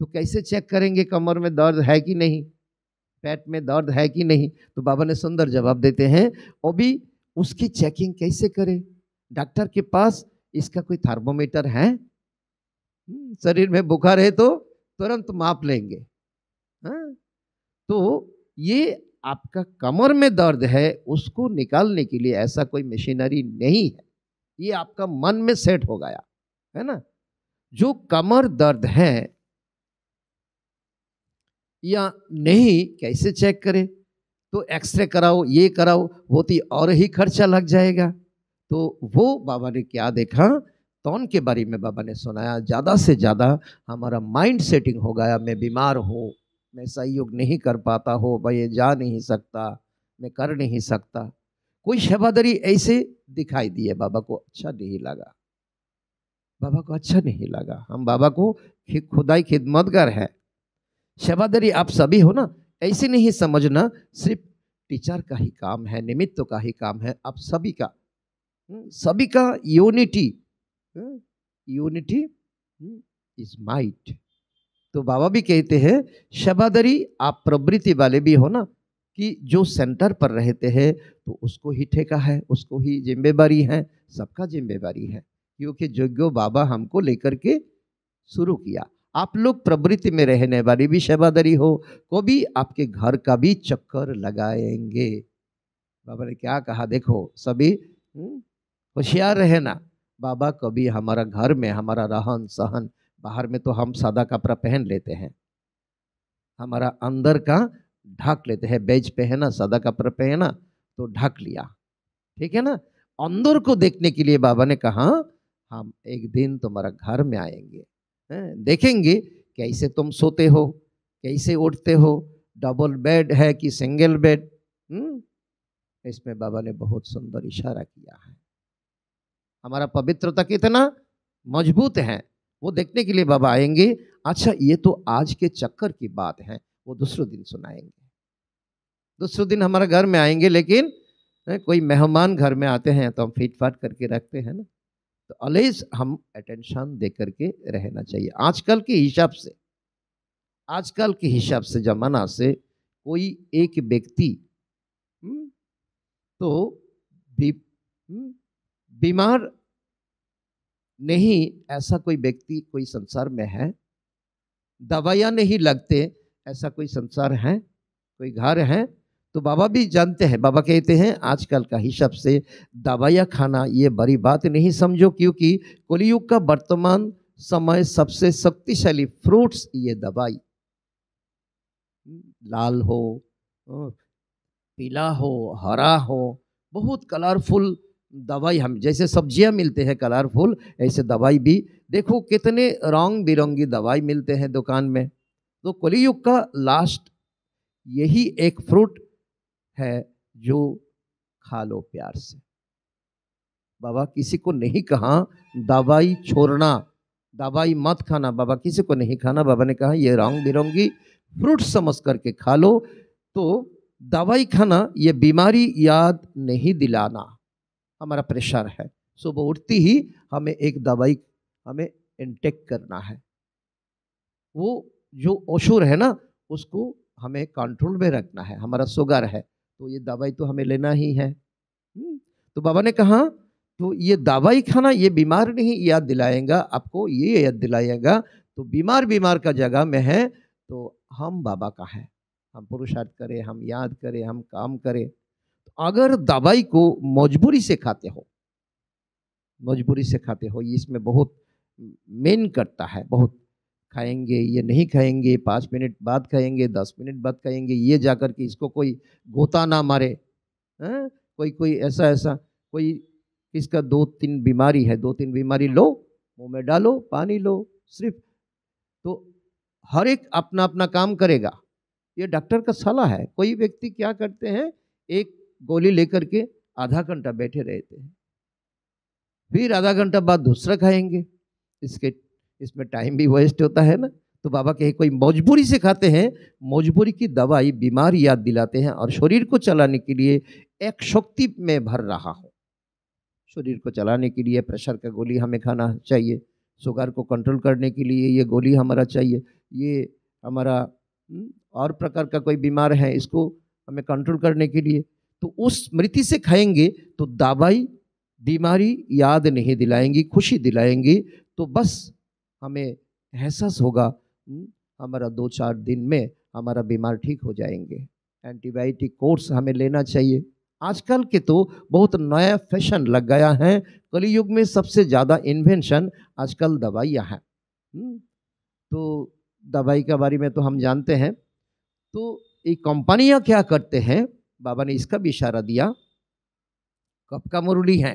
तो कैसे चेक करेंगे कमर में दर्द है कि नहीं पेट में दर्द है कि नहीं तो बाबा ने सुंदर जवाब देते हैं और भी उसकी चेकिंग कैसे करें डॉक्टर के पास इसका कोई थर्मोमीटर है हम्म, शरीर में बुखार है तो तुरंत माप लेंगे हा? तो ये आपका कमर में दर्द है उसको निकालने के लिए ऐसा कोई मशीनरी नहीं है ये आपका मन में सेट हो गया है ना जो कमर दर्द है या नहीं कैसे चेक करें तो एक्सरे कराओ ये कराओ वो तो और ही खर्चा लग जाएगा तो वो बाबा ने क्या देखा तौन के बारे में बाबा ने सुनाया ज़्यादा से ज़्यादा हमारा माइंड सेटिंग हो गया मैं बीमार हूँ मैं सहयोग नहीं कर पाता हो मैं जा नहीं सकता मैं कर नहीं सकता कोई शबादरी ऐसे दिखाई दिए बाबा को अच्छा नहीं लगा बाबा को अच्छा नहीं लगा हम बाबा को खुदाई खिदमतगर है शबादरी आप सभी हो ना ऐसे नहीं समझना सिर्फ टीचर का ही काम है निमित्त का ही काम है आप सभी का हम्म, सभी का यूनिटी यूनिटी इज माइट तो बाबा भी कहते हैं शबादरी आप प्रवृत्ति वाले भी हो ना कि जो सेंटर पर रहते हैं तो उसको ही ठेका है उसको ही जिम्मेवारी है सबका जिम्मेवारी है क्योंकि यज्ञो बाबा हमको लेकर के शुरू किया आप लोग प्रवृत्ति में रहने वाली भी सेवादारी हो कभी तो भी आपके घर का भी चक्कर लगाएंगे बाबा ने क्या कहा देखो सभी हम्म, होशियार रहना बाबा कभी हमारा घर में हमारा रहन सहन बाहर में तो हम सादा कपड़ा पहन लेते हैं हमारा अंदर का ढक लेते हैं बेज पहना सादा कपड़ा पहना तो ढक लिया ठीक है ना अंदर को देखने के लिए बाबा ने कहा हम एक दिन तुम्हारा घर में आएंगे देखेंगे कैसे तुम सोते हो कैसे उठते हो डबल बेड है कि सिंगल बेड हम्म, इसमें बाबा ने बहुत सुंदर इशारा किया है हमारा पवित्रता कितना मजबूत है वो देखने के लिए बाबा आएंगे अच्छा ये तो आज के चक्कर की बात है वो दूसरे दिन सुनाएंगे दूसरे दिन हमारे घर में आएंगे लेकिन कोई मेहमान घर में आते हैं तो हम फिट फाट करके रखते हैं ना तो अलेज हम अटेंशन दे करके रहना चाहिए आजकल के हिसाब से आजकल के हिसाब से जमाना से कोई एक व्यक्ति हम्म, तो हम्म, बीमार नहीं ऐसा कोई व्यक्ति कोई संसार में है दवाइयाँ नहीं लगते ऐसा कोई संसार है कोई घर है तो बाबा भी जानते हैं बाबा कहते हैं आजकल का हिसाब से दवाइयाँ खाना ये बड़ी बात नहीं समझो क्योंकि कलियुग का वर्तमान समय सबसे शक्तिशाली फ्रूट्स ये दवाई लाल हो पीला हो हरा हो बहुत कलरफुल दवाई हम जैसे सब्जियां मिलते हैं कलरफुल ऐसे दवाई भी देखो कितने रंग बिरंगी दवाई मिलते हैं दुकान में तो कलियुग का लास्ट यही एक फ्रूट है जो खा लो प्यार से बाबा किसी को नहीं कहा दवाई छोड़ना दवाई मत खाना बाबा किसी को नहीं खाना बाबा ने कहा ये रंग बिरंगी फ्रूट समझ करके खा लो तो दवाई खाना ये बीमारी याद नहीं दिलाना हमारा प्रेशर है सुबह उठती ही हमें एक दवाई हमें इंटेक करना है वो जो ओशुर है ना उसको हमें कंट्रोल में रखना है हमारा शुगर है तो ये दवाई तो हमें लेना ही है हम्म, तो बाबा ने कहा तो ये दवाई खाना ये बीमार नहीं याद दिलाएगा आपको ये याद दिलाएगा तो बीमार बीमार का जगह में है तो हम बाबा का है हम पुरुषार्थ करें हम याद करें हम काम करें तो अगर दवाई को मजबूरी से खाते हो मजबूरी से खाते हो ये इसमें बहुत मेन करता है बहुत खाएंगे ये नहीं खाएंगे पाँच मिनट बाद खाएंगे दस मिनट बाद खाएंगे ये जाकर के इसको कोई गोता ना मारे हैं हाँ, कोई कोई ऐसा ऐसा कोई किसका दो तीन बीमारी है दो तीन बीमारी लो मुँह में डालो पानी लो सिर्फ तो हर एक अपना अपना काम करेगा ये डॉक्टर का सलाह है कोई व्यक्ति क्या करते हैं एक गोली लेकर के आधा घंटा बैठे रहते हैं फिर आधा घंटा बाद दूसरा खाएंगे इसके इसमें टाइम भी वेस्ट होता है ना तो बाबा कहे कोई मजबूरी से खाते हैं मजबूरी की दवाई बीमारी याद दिलाते हैं और शरीर को चलाने के लिए एक शक्ति में भर रहा हूँ शरीर को चलाने के लिए प्रेशर का गोली हमें खाना चाहिए शुगर को कंट्रोल करने के लिए ये गोली हमारा चाहिए ये हमारा हम्म, और प्रकार का कोई बीमार है इसको हमें कंट्रोल करने के लिए तो उस स्मृति से खाएंगे तो दवाई बीमारी याद नहीं दिलाएंगी खुशी दिलाएंगी तो बस हमें एहसास होगा हम्म, हमारा दो चार दिन में हमारा बीमार ठीक हो जाएंगे एंटीबायोटिक कोर्स हमें लेना चाहिए आजकल के तो बहुत नया फैशन लग गया है कलयुग में सबसे ज़्यादा इन्वेंशन आजकल दवाइयाँ हैं हम्म, तो दवाई के बारे में तो हम जानते हैं तो ये कंपनियाँ क्या करते हैं बाबा ने इसका भी इशारा दिया कब का मुरली है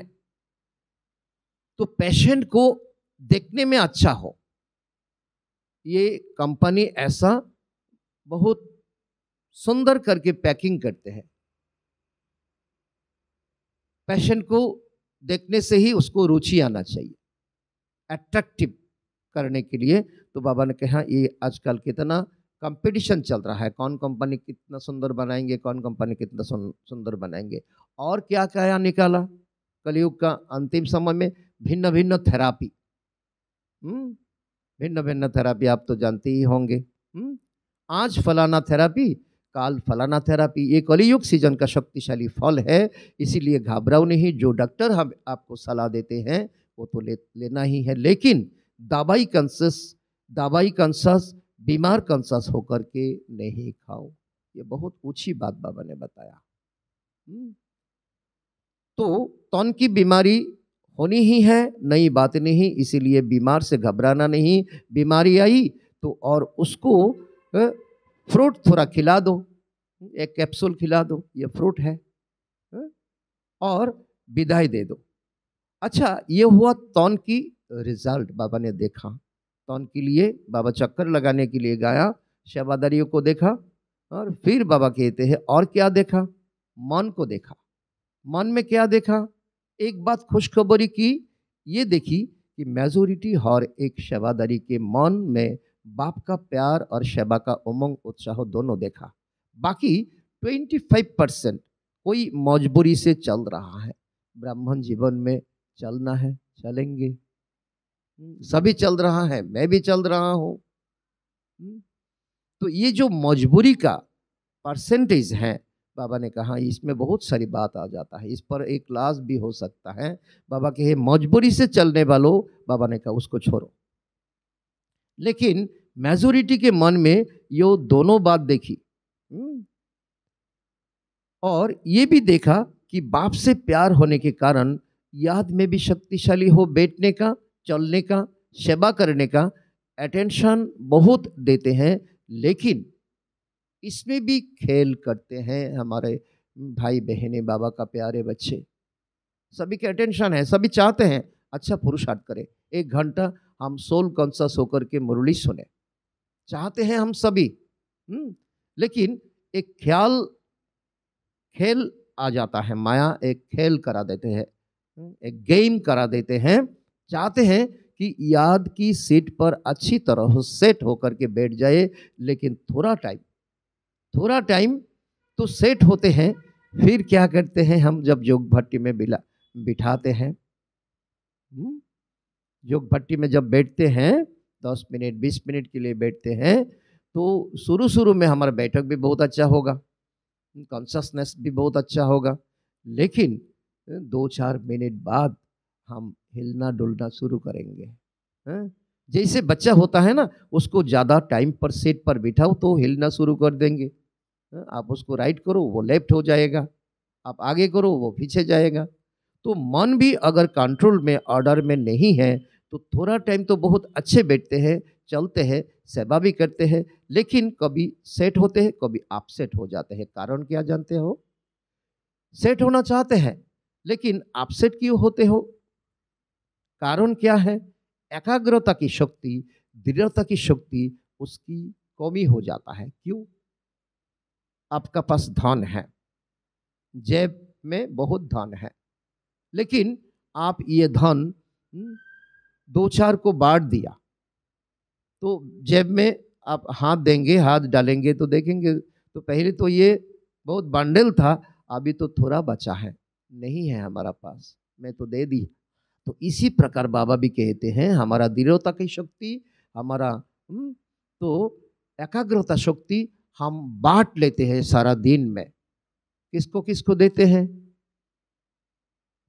तो पेशेंट को देखने में अच्छा हो ये कंपनी ऐसा बहुत सुंदर करके पैकिंग करते हैं पैशन को देखने से ही उसको रुचि आना चाहिए अट्रैक्टिव करने के लिए तो बाबा ने कहा ये आजकल कितना कंपटीशन चल रहा है कौन कंपनी कितना सुंदर बनाएंगे कौन कंपनी कितना सुंदर बनाएंगे और क्या क्या निकाला कलयुग का अंतिम समय में भिन्न भिन्न थेरापी भिन्न भिन्न थेरापी आप तो जानते ही होंगे हम्म, आज फलाना थेरापी काल फलाना थेरापी ये कलियुग सीजन का शक्तिशाली फल है इसीलिए घबराओ नहीं जो डॉक्टर हम आपको सलाह देते हैं वो तो ले लेना ही है लेकिन दवाई कंसस दवाई कंसस बीमार कंसस होकर के नहीं खाओ ये बहुत ऊँची बात बाबा ने बताया हम्म, तो तन की बीमारी होनी ही है नई बात नहीं इसीलिए बीमार से घबराना नहीं बीमारी आई तो और उसको फ्रूट थोड़ा खिला दो एक कैप्सूल खिला दो ये फ्रूट है और विदाई दे दो अच्छा ये हुआ तौन की रिजल्ट बाबा ने देखा तौन के लिए बाबा चक्कर लगाने के लिए गया शबादारियों को देखा और फिर बाबा कहते हैं और क्या देखा मन को देखा मन में क्या देखा एक बात खुशखबरी की ये देखी कि मेजोरिटी और एक शबादारी के मन में बाप का प्यार और शबा का उमंग उत्साह दोनों देखा बाकी 25 परसेंट कोई मजबूरी से चल रहा है ब्राह्मण जीवन में चलना है चलेंगे सभी चल रहा है मैं भी चल रहा हूँ तो ये जो मजबूरी का परसेंटेज है बाबा ने कहा इसमें बहुत सारी बात आ जाता है इस पर एक क्लास भी हो सकता है बाबा के मजबूरी से चलने वालों बाबा ने कहा उसको छोड़ो लेकिन मेजोरिटी के मन में यो दोनों बात देखी हम्म। और ये भी देखा कि बाप से प्यार होने के कारण याद में भी शक्तिशाली हो बैठने का चलने का सेवा करने का अटेंशन बहुत देते हैं लेकिन इसमें भी खेल करते हैं हमारे भाई बहने बाबा का प्यारे बच्चे सभी के अटेंशन है सभी चाहते हैं अच्छा पुरुषार्थ करें एक घंटा हम सोल कॉन्सस होकर के मुरली सुने चाहते हैं हम सभी हुँ? हम्म, लेकिन एक ख्याल खेल आ जाता है माया एक खेल करा देते हैं हम्म, एक गेम करा देते हैं चाहते हैं कि याद की सीट पर अच्छी तरह सेट होकर के बैठ जाए लेकिन थोड़ा टाइम थोड़ा टाइम तो सेट होते हैं फिर क्या करते हैं हम जब योग भट्टी में बिला बिठाते हैं हम्म, योग भट्टी में जब बैठते हैं दस मिनट बीस मिनट के लिए बैठते हैं तो शुरू शुरू में हमारा बैठक भी बहुत अच्छा होगा कॉन्शसनेस भी बहुत अच्छा होगा लेकिन दो चार मिनट बाद हम हिलना डुलना शुरू करेंगे जैसे बच्चा होता है ना उसको ज़्यादा टाइम पर सेट पर बिठाओ तो हिलना शुरू कर देंगे आप उसको राइट करो वो लेफ्ट हो जाएगा आप आगे करो वो पीछे जाएगा तो मन भी अगर कंट्रोल में ऑर्डर में नहीं है तो थोड़ा टाइम तो बहुत अच्छे बैठते हैं चलते हैं सेवा भी करते हैं लेकिन कभी सेट होते हैं कभी अपसेट हो जाते हैं कारण क्या जानते हो सेट होना चाहते हैं लेकिन अपसेट क्यों होते हो कारण क्या है एकाग्रता की शक्ति दृढ़ता की शक्ति उसकी कमी हो जाता है क्यों आपका पास धन है जेब में बहुत धन है लेकिन आप ये धन हम्म, दो चार को बांट दिया तो जेब में आप हाथ देंगे हाथ डालेंगे तो देखेंगे तो पहले तो ये बहुत बंडल था अभी तो थोड़ा बचा है नहीं है हमारा पास मैं तो दे दी तो इसी प्रकार बाबा भी कहते हैं हमारा दृढ़ता की शक्ति हमारा हम्म, तो एकाग्रता शक्ति हम बांट लेते हैं सारा दिन में किसको किसको देते हैं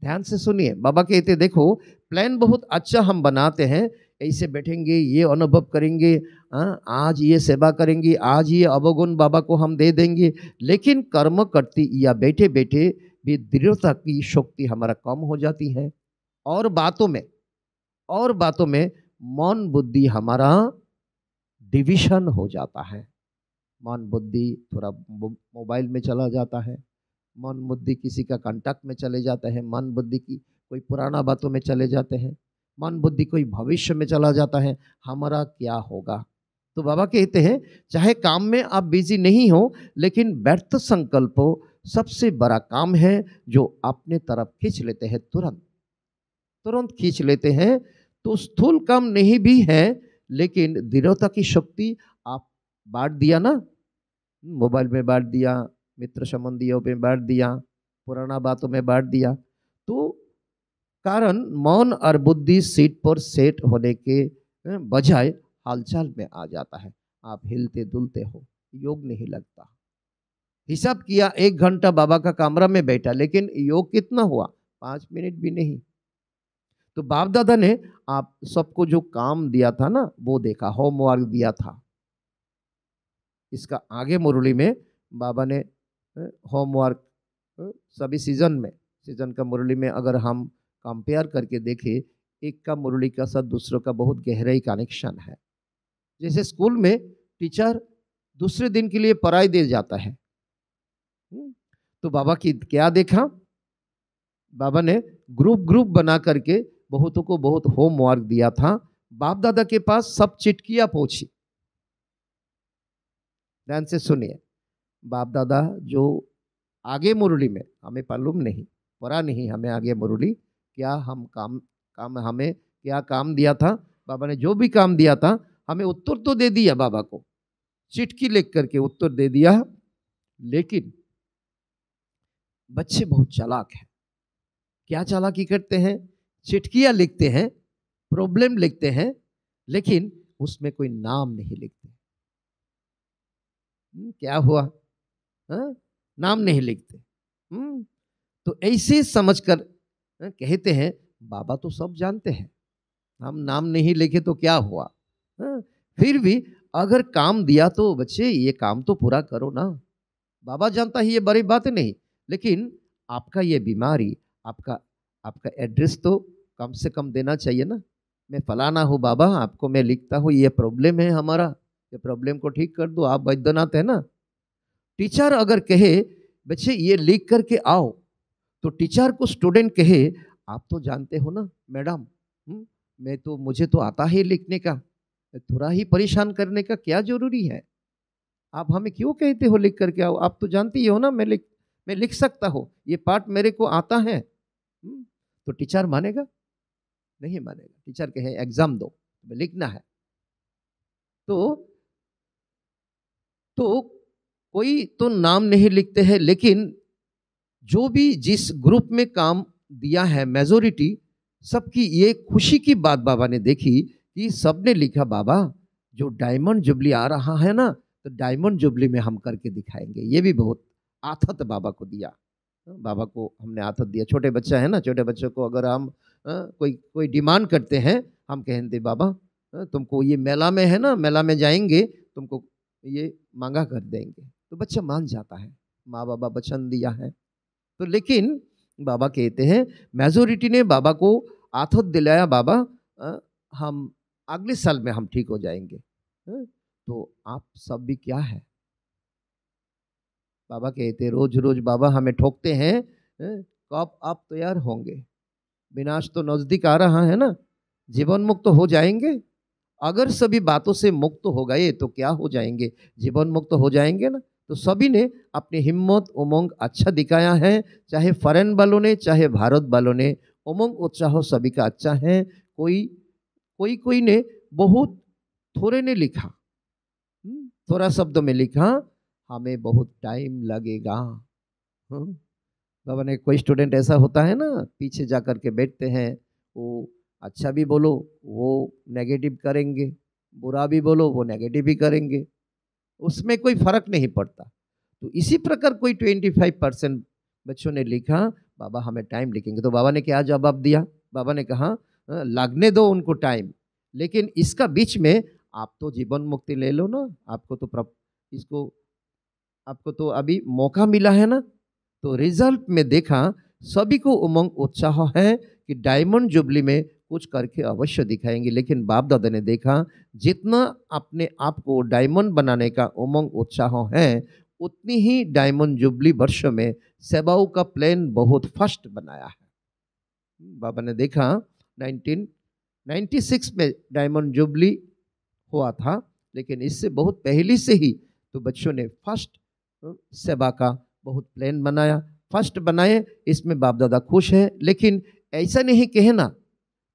ध्यान से सुनिए बाबा कहते देखो प्लान बहुत अच्छा हम बनाते हैं ऐसे बैठेंगे ये अनुभव करेंगे आ, हाँ, आज ये सेवा करेंगे आज ये अवगुण बाबा को हम दे देंगे लेकिन कर्म करती या बैठे बैठे भी दृढ़ता की शक्ति हमारा कम हो जाती है और बातों में और बातों में मन बुद्धि हमारा डिविशन हो जाता है मन बुद्धि थोड़ा मोबाइल में चला जाता है मन बुद्धि किसी का कांटेक्ट में चले जाता है मन बुद्धि की कोई पुराना बातों में चले जाते हैं मन बुद्धि कोई भविष्य में चला जाता है हमारा क्या होगा तो बाबा कहते हैं चाहे काम में आप बिजी नहीं हो लेकिन व्यर्थ संकल्प सबसे बड़ा काम है जो अपने तरफ खींच लेते हैं तुरंत तुरंत खींच लेते हैं तो स्थूल काम नहीं भी है लेकिन दृढ़ता की शक्ति आप बांट दिया ना मोबाइल में बांट दिया मित्र संबंधियों में बांट दिया पुराना बातों में बांट दिया तो कारण मौन और बुद्धि सीट पर सेट होने के बजाय हालचाल में आ जाता है आप हिलते दुलते हो योग नहीं लगता हिसाब किया एक घंटा बाबा का कमरा में बैठा लेकिन योग कितना हुआ पाँच मिनट भी नहीं तो बाप दादा ने आप सबको जो काम दिया था ना वो देखा होमवर्क दिया था इसका आगे मुरली में बाबा ने होमवर्क सभी सीजन में सीजन का मुरली में अगर हम कंपेयर करके देखें एक का मुरली का साथ दूसरों का बहुत गहराई कनेक्शन है जैसे स्कूल में टीचर दूसरे दिन के लिए पढ़ाई दे जाता है हम्म, तो बाबा की क्या देखा बाबा ने ग्रुप ग्रुप बना करके बहुतों को बहुत होमवर्क दिया था बाप दादा के पास सब चिटकियाँ पहुँची ध्यान से सुनिए बाप दादा जो आगे मुरली में हमें मालूम नहीं पड़ा नहीं हमें आगे मुरली क्या हम काम काम हमें क्या काम दिया था बाबा ने जो भी काम दिया था हमें उत्तर तो दे दिया बाबा को चिटकी लिख करके उत्तर दे दिया लेकिन बच्चे बहुत चालाक हैं क्या चालाकी करते हैं चिटकियाँ लिखते हैं प्रॉब्लम लिखते हैं लेकिन उसमें कोई नाम नहीं लिखते हम्म, क्या हुआ हा? नाम नहीं लिखते हुँ? हम्म, तो ऐसे समझकर हाँ, कहते हैं बाबा तो सब जानते हैं हम नाम नहीं लिखे तो क्या हुआ हा? फिर भी अगर काम दिया तो बच्चे ये काम तो पूरा करो ना बाबा जानता है ये बड़ी बात नहीं लेकिन आपका ये बीमारी आपका आपका एड्रेस तो कम से कम देना चाहिए ना मैं फलाना हूँ बाबा आपको मैं लिखता हूँ ये प्रॉब्लम है हमारा कि प्रॉब्लम को ठीक कर दो आप वैद्यनाथ है ना टीचर अगर कहे बच्चे ये लिख करके आओ तो टीचर को स्टूडेंट कहे आप तो जानते हो ना मैडम हम्म, मैं तो मुझे तो आता है लिखने का थोड़ा ही परेशान करने का क्या जरूरी है आप हमें क्यों कहते हो लिख करके आओ आप तो जानती हो ना मैं लिख मैं लिख सकता हो ये पार्ट मेरे को आता है हम्म, तो टीचर मानेगा नहीं मानेगा टीचर कहे एग्जाम दो लिखना है तो तो कोई तो नाम नहीं लिखते हैं लेकिन जो भी जिस ग्रुप में काम दिया है मेजोरिटी सबकी ये खुशी की बात बाबा ने देखी कि सबने लिखा बाबा जो डायमंड जुबली आ रहा है ना तो डायमंड जुबली में हम करके दिखाएंगे ये भी बहुत आथत बाबा को दिया बाबा को हमने आथत दिया छोटे बच्चा है ना छोटे बच्चों को अगर हम कोई कोई डिमांड करते हैं हम कहें बाबा तुमको ये मेला में है ना मेला में जाएंगे तुमको ये मांगा कर देंगे तो बच्चा मान जाता है माँ बाबा वचन दिया है तो लेकिन बाबा कहते हैं मेजोरिटी ने बाबा को आथत दिलाया बाबा आ, हम अगले साल में हम ठीक हो जाएंगे आ, हाँ, तो आप सब भी क्या है बाबा कहते रोज रोज बाबा हमें ठोकते हैं हाँ, कब आप तैयार होंगे विनाश तो नज़दीक आ रहा है ना जीवन मुक्त तो हो जाएंगे अगर सभी बातों से मुक्त हो गए तो क्या हो जाएंगे जीवन मुक्त हो जाएंगे ना तो सभी ने अपनी हिम्मत उमंग अच्छा दिखाया है चाहे फॉरेन वालों ने चाहे भारत वालों ने उमंग उत्साह सभी का अच्छा है कोई कोई कोई ने बहुत थोड़े ने लिखा हम्म, थोड़ा शब्द में लिखा हमें बहुत टाइम लगेगा हम्म, बाबा ने कोई स्टूडेंट ऐसा होता है ना पीछे जा कर के बैठते हैं वो अच्छा भी बोलो वो नेगेटिव करेंगे बुरा भी बोलो वो नेगेटिव भी करेंगे उसमें कोई फ़र्क नहीं पड़ता तो इसी प्रकार कोई ट्वेंटी फाइव परसेंट बच्चों ने लिखा बाबा हमें टाइम लिखेंगे तो बाबा ने क्या जवाब दिया बाबा ने कहा लगने दो उनको टाइम लेकिन इसका बीच में आप तो जीवन मुक्ति ले लो ना आपको तो इसको आपको तो अभी मौका मिला है ना तो रिजल्ट में देखा सभी को उमंग उत्साह है कि डायमंड जुबली में कुछ करके अवश्य दिखाएंगे लेकिन बाप दादा ने देखा जितना अपने आप को डायमंड बनाने का उमंग उत्साह है उतनी ही डायमंड जुबली वर्ष में सेबाऊ का प्लान बहुत फर्स्ट बनाया है बाबा ने देखा 1996 में डायमंड जुबली हुआ था लेकिन इससे बहुत पहले से ही तो बच्चों ने फर्स्ट सेवा का बहुत प्लान बनाया फर्स्ट बनाए इसमें बाप दादा खुश है लेकिन ऐसा नहीं कहना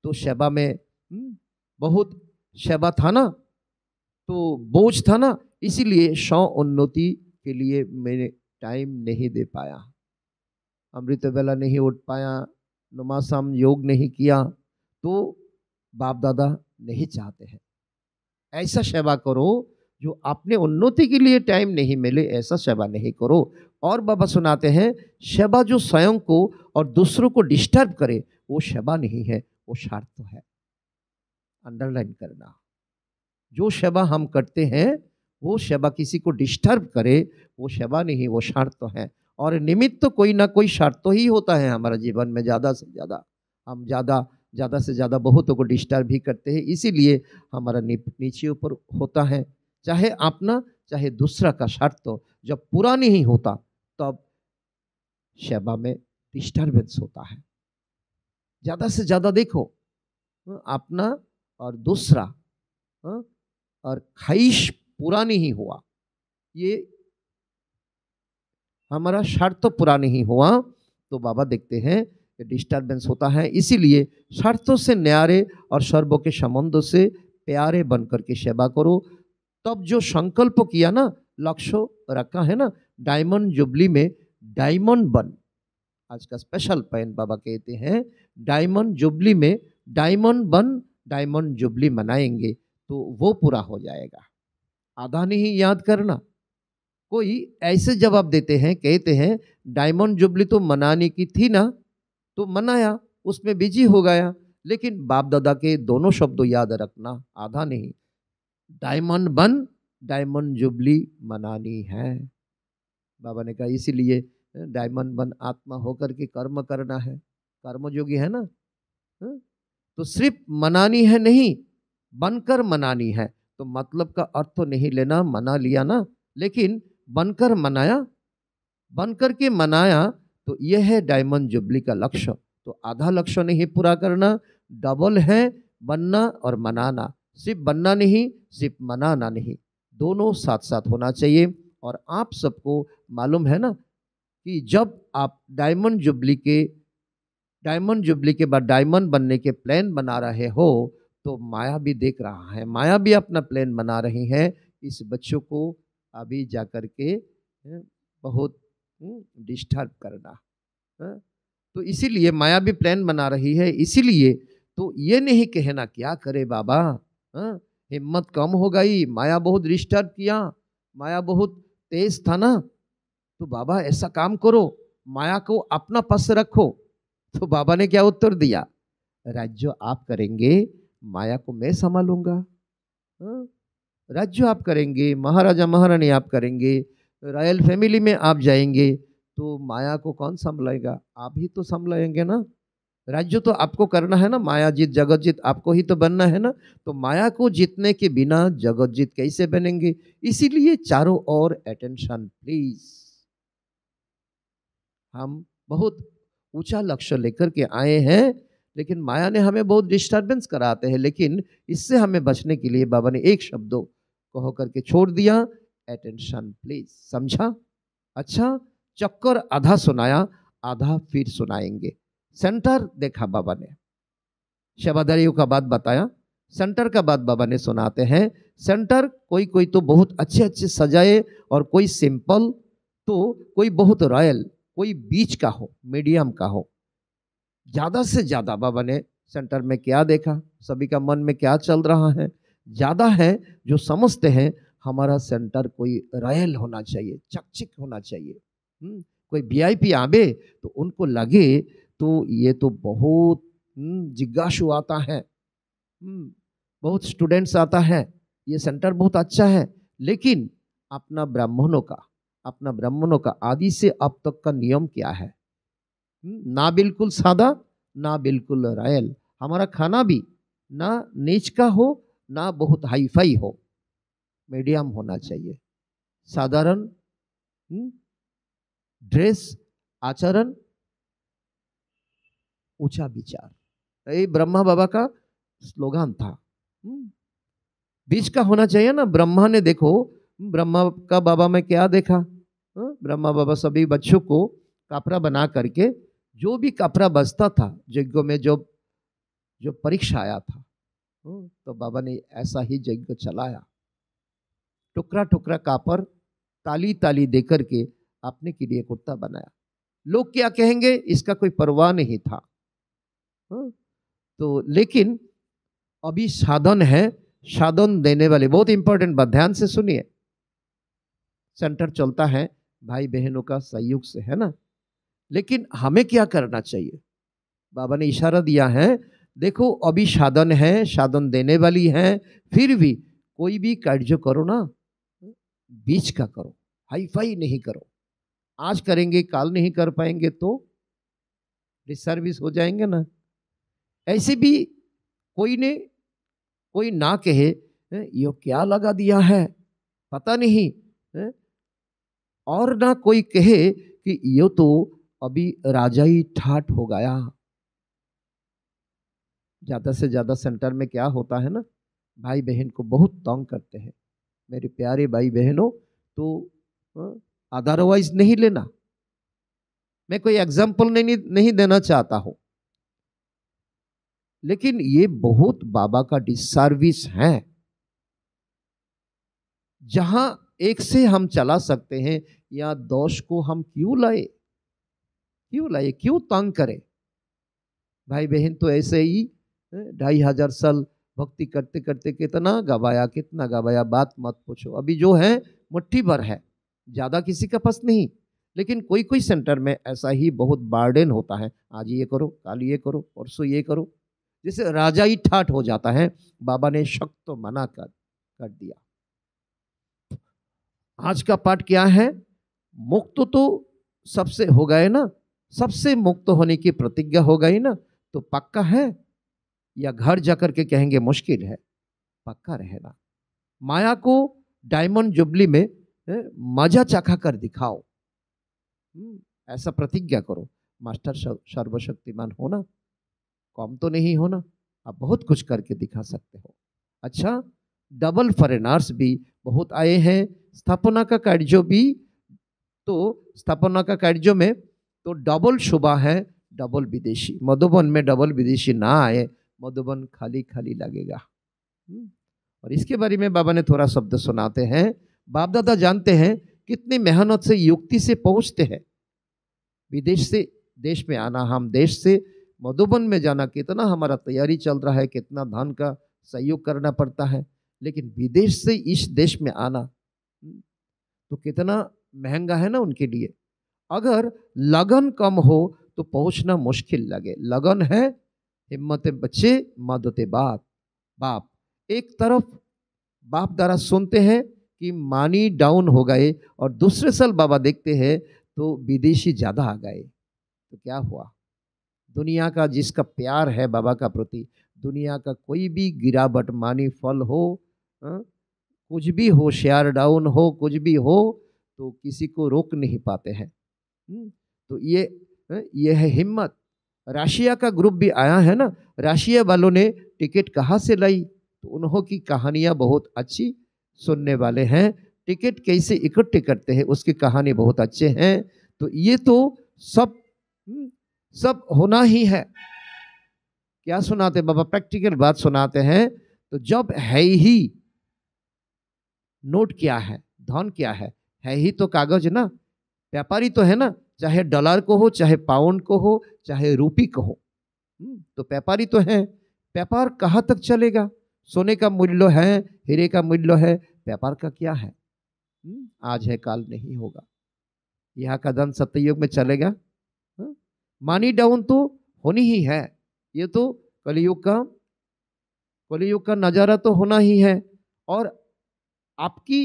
तो शैबा में हम्म, बहुत शैबा था ना तो बोझ था ना इसीलिए शौ उन्नति के लिए मैंने टाइम नहीं दे पाया अमृत वेला नहीं उठ पाया नुमासाम योग नहीं किया तो बाप दादा नहीं चाहते हैं ऐसा सेवा करो जो अपने उन्नति के लिए टाइम नहीं मिले ऐसा सेवा नहीं करो और बाबा सुनाते हैं सेवा जो स्वयं को और दूसरों को डिस्टर्ब करे वो सेवा नहीं है पुरुषार्थ तो है अंडरलाइन करना जो शबा हम करते हैं वो शबा किसी को डिस्टर्ब करे वो शबा नहीं वो शर्त तो है और निमित्त तो कोई ना कोई तो ही होता है हमारा जीवन में ज़्यादा से ज़्यादा हम ज़्यादा ज़्यादा से ज़्यादा बहुतों को डिस्टर्ब भी करते हैं इसीलिए हमारा नीचे ऊपर होता है चाहे अपना चाहे दूसरा का शर्त तो जब पूरा नहीं होता तब तो शबा में डिस्टर्बेंस होता है ज़्यादा से ज़्यादा देखो हाँ, अपना और दूसरा हाँ, और खाइश पूरा नहीं हुआ ये हमारा शर्त पूरा नहीं हुआ तो बाबा देखते हैं डिस्टर्बेंस होता है इसीलिए शर्तों से न्यारे और सर्व के संबंधों से प्यारे बनकर के सेवा करो तब जो संकल्प किया ना लक्ष्य रखा है ना डायमंड जुबली में डायमंड बन आज का स्पेशल पॉइंट बाबा कहते हैं डायमंड जुबली में डायमंड बन डायमंड जुबली मनाएंगे तो वो पूरा हो जाएगा आधा नहीं याद करना कोई ऐसे जवाब देते हैं कहते हैं डायमंड जुबली तो मनाने की थी ना तो मनाया उसमें बिजी हो गया लेकिन बाप दादा के दोनों शब्दों याद रखना आधा नहीं डायमंड बन डायमंड जुबली मनानी है बाबा ने कहा इसीलिए डायमंड बन आत्मा होकर के कर्म करना है कर्मयोगी है ना हाँ? तो सिर्फ मनानी है नहीं बनकर मनानी है तो मतलब का अर्थ तो नहीं लेना मना लिया ना लेकिन बनकर मनाया बनकर के मनाया तो यह है डायमंड जुबली का लक्ष्य तो आधा लक्ष्य नहीं पूरा करना डबल है बनना और मनाना सिर्फ बनना नहीं सिर्फ मनाना नहीं दोनों साथ साथ होना चाहिए और आप सबको मालूम है ना कि जब आप डायमंड जुबली के डायमंड जुबली के बाद डायमंड बनने के प्लान बना रहे हो तो माया भी देख रहा है माया भी अपना प्लान बना रही है इस बच्चों को अभी जा कर के बहुत हम्म, डिस्टर्ब करना तो इसीलिए माया भी प्लान बना रही है इसीलिए तो ये नहीं कहना क्या करे बाबा हिम्मत कम हो गई माया बहुत डिस्टर्ब किया माया बहुत तेज था ना तो बाबा ऐसा काम करो माया को अपना पास रखो तो बाबा ने क्या उत्तर दिया राज्य आप करेंगे माया को मैं संभालूंगा हाँ, राज्य आप करेंगे महाराजा महारानी आप करेंगे रॉयल फैमिली में आप जाएंगे तो माया को कौन संभलाएगा आप ही तो संभलाएंगे ना राज्य तो आपको करना है ना माया जीत जगत जीत आपको ही तो बनना है ना तो माया को जीतने के बिना जगत जीत कैसे बनेंगे इसीलिए चारों ओर अटेंशन प्लीज़ हम बहुत ऊंचा लक्ष्य लेकर के आए हैं लेकिन माया ने हमें बहुत डिस्टर्बेंस कराते हैं लेकिन इससे हमें बचने के लिए बाबा ने एक शब्दों को करके छोड़ दिया अटेंशन प्लीज समझा अच्छा चक्कर आधा सुनाया आधा फिर सुनाएंगे सेंटर देखा बाबा ने शबादारियों का बात बताया सेंटर का बात बाबा ने सुनाते हैं सेंटर कोई कोई तो बहुत अच्छे अच्छे सजाए और कोई सिंपल तो कोई बहुत रॉयल कोई बीच का हो मीडियम का हो ज़्यादा से ज़्यादा बाबा ने सेंटर में क्या देखा सभी का मन में क्या चल रहा है ज़्यादा है जो समझते हैं हमारा सेंटर कोई रॉयल होना चाहिए चकचिक होना चाहिए हुँ? हम्म, कोई वीआईपी आवे तो उनको लगे तो ये तो बहुत हम्म, जिज्ञासु आता है हम्म, बहुत स्टूडेंट्स आता है ये सेंटर बहुत अच्छा है लेकिन अपना ब्राह्मणों का अपना ब्राह्मणों का आदि से अब तक का नियम क्या है हम्म, ना बिल्कुल सादा ना बिल्कुल रायल हमारा खाना भी ना नीच का हो ना बहुत हाईफाई हो मीडियम होना चाहिए साधारण हम्म, ड्रेस आचरण ऊंचा विचार ये ब्रह्मा बाबा का स्लोगान था हम्म, बीच का होना चाहिए ना ब्रह्मा ने देखो ब्रह्मा का बाबा में क्या देखा हाँ, ब्रह्मा बाबा सभी बच्चों को कपड़ा बना करके जो भी कपड़ा बचता था यज्ञों में जो जो परीक्षा आया था हाँ, तो बाबा ने ऐसा ही यज्ञ चलाया टुकड़ा टुकड़ा कापर ताली ताली देकर के अपने के लिए कुर्ता बनाया लोग क्या कहेंगे इसका कोई परवाह नहीं था हाँ, तो लेकिन अभी साधन है साधन देने वाले बहुत इंपॉर्टेंट बात ध्यान से सुनिए सेंटर चलता है भाई बहनों का सहयोग से है ना लेकिन हमें क्या करना चाहिए बाबा ने इशारा दिया है देखो अभी साधन है साधन देने वाली है फिर भी कोई भी कार्य करो ना बीच का करो हाई फाई नहीं करो आज करेंगे काल नहीं कर पाएंगे तो डिसर्विस हो जाएंगे ना ऐसे भी कोई ने कोई ना कहे यो क्या लगा दिया है पता नहीं है? और ना कोई कहे कि यो तो अभी राजा ही ठाट हो गया ज़्यादा से ज़्यादा सेंटर में क्या होता है ना भाई बहन को बहुत तंग करते हैं मेरे प्यारे भाई बहनों तो अदरवाइज नहीं लेना मैं कोई एग्जाम्पल नहीं नहीं देना चाहता हूं लेकिन ये बहुत बाबा का डिसर्विस है जहां एक से हम चला सकते हैं या दोष को हम क्यों लाए क्यों लाए क्यों तंग करें भाई बहन तो ऐसे ही ढाई हजार साल भक्ति करते करते कितना गवाया कितना गवाया बात मत पूछो अभी जो है मुट्ठी भर है ज़्यादा किसी का पास नहीं लेकिन कोई कोई सेंटर में ऐसा ही बहुत बार्डन होता है आज ये करो कल ये करो परसों ये करो जैसे राजा ही ठाठ हो जाता है बाबा ने शक तो मना कर कर दिया आज का पाठ क्या है मुक्त तो सबसे हो गए ना सबसे मुक्त होने की प्रतिज्ञा हो गई ना तो पक्का है या घर जाकर के कहेंगे मुश्किल है पक्का रहना माया को डायमंड जुबली में मजा चखा कर दिखाओ हम्म, ऐसा प्रतिज्ञा करो मास्टर सर्वशक्तिमान हो ना कम तो नहीं हो ना आप बहुत कुछ करके दिखा सकते हो अच्छा डबल फरेनार्स भी बहुत आए हैं स्थापना का कार्य भी तो स्थापना का कार्य में तो डबल शोभा है डबल विदेशी मधुबन में डबल विदेशी ना आए मधुबन खाली खाली लगेगा हम्म। और इसके बारे में बाबा ने थोड़ा शब्द सुनाते हैं बाप दादा जानते हैं कितनी मेहनत से युक्ति से पहुंचते हैं विदेश से देश में आना हम देश से मधुबन में जाना कितना हमारा तैयारी चल रहा है कितना धन का सहयोग करना पड़ता है लेकिन विदेश से इस देश में आना तो कितना महंगा है ना उनके लिए अगर लगन कम हो तो पहुंचना मुश्किल लगे लगन है हिम्मत बच्चे मदत बाप बाप एक तरफ बाप द्वारा सुनते हैं कि मानी डाउन हो गए और दूसरे साल बाबा देखते हैं तो विदेशी ज़्यादा आ गए तो क्या हुआ दुनिया का जिसका प्यार है बाबा का प्रति दुनिया का कोई भी गिरावट मानी फल हो हाँ, कुछ भी हो शेयर डाउन हो कुछ भी हो तो किसी को रोक नहीं पाते हैं हम्म, तो ये हाँ, ये है हिम्मत राशिया का ग्रुप भी आया है ना राशिया वालों ने टिकट कहाँ से लाई तो उन्हों की कहानियाँ बहुत अच्छी सुनने वाले हैं टिकट कैसे इकट्ठे करते हैं उसकी कहानी बहुत अच्छे हैं तो ये तो सब हम्म, सब होना ही है क्या सुनाते बाबा प्रैक्टिकल बात सुनाते हैं तो जब है ही नोट क्या है धन क्या है है ही तो कागज ना व्यापारी तो है ना चाहे डॉलर को हो चाहे पाउंड को हो चाहे रूपी को हो हम्म, तो व्यापारी तो है व्यापार कहाँ तक चलेगा सोने का मूल्य है हीरे का मूल्य है व्यापार का क्या है हम्म, आज है काल नहीं होगा यह कदम सत्ययुग में चलेगा हाँ, मानी डाउन तो होनी ही है ये तो कलयुग का कलयुग का नज़ारा तो होना ही है और आपकी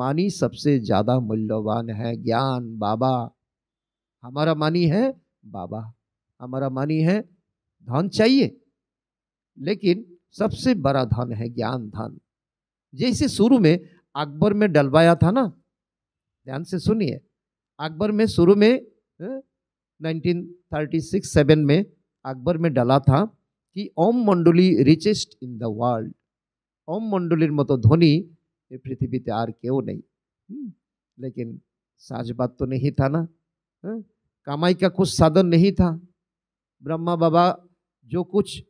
मानी सबसे ज़्यादा मूल्यवान है ज्ञान बाबा हमारा मानी है बाबा हमारा मानी है धन चाहिए लेकिन सबसे बड़ा धन है ज्ञान धन जैसे शुरू में अकबर में डलवाया था ना ध्यान से सुनिए अकबर में शुरू में 1936-7 में अकबर में डला था कि Om Mandali richest in the world Om मंडलिर मतो ध्वनि ये पृथ्वी और क्यों नहीं हुँ? हम्म, लेकिन साज बात तो नहीं था ना हुँ? कमाई का कुछ साधन नहीं था ब्रह्मा बाबा जो कुछ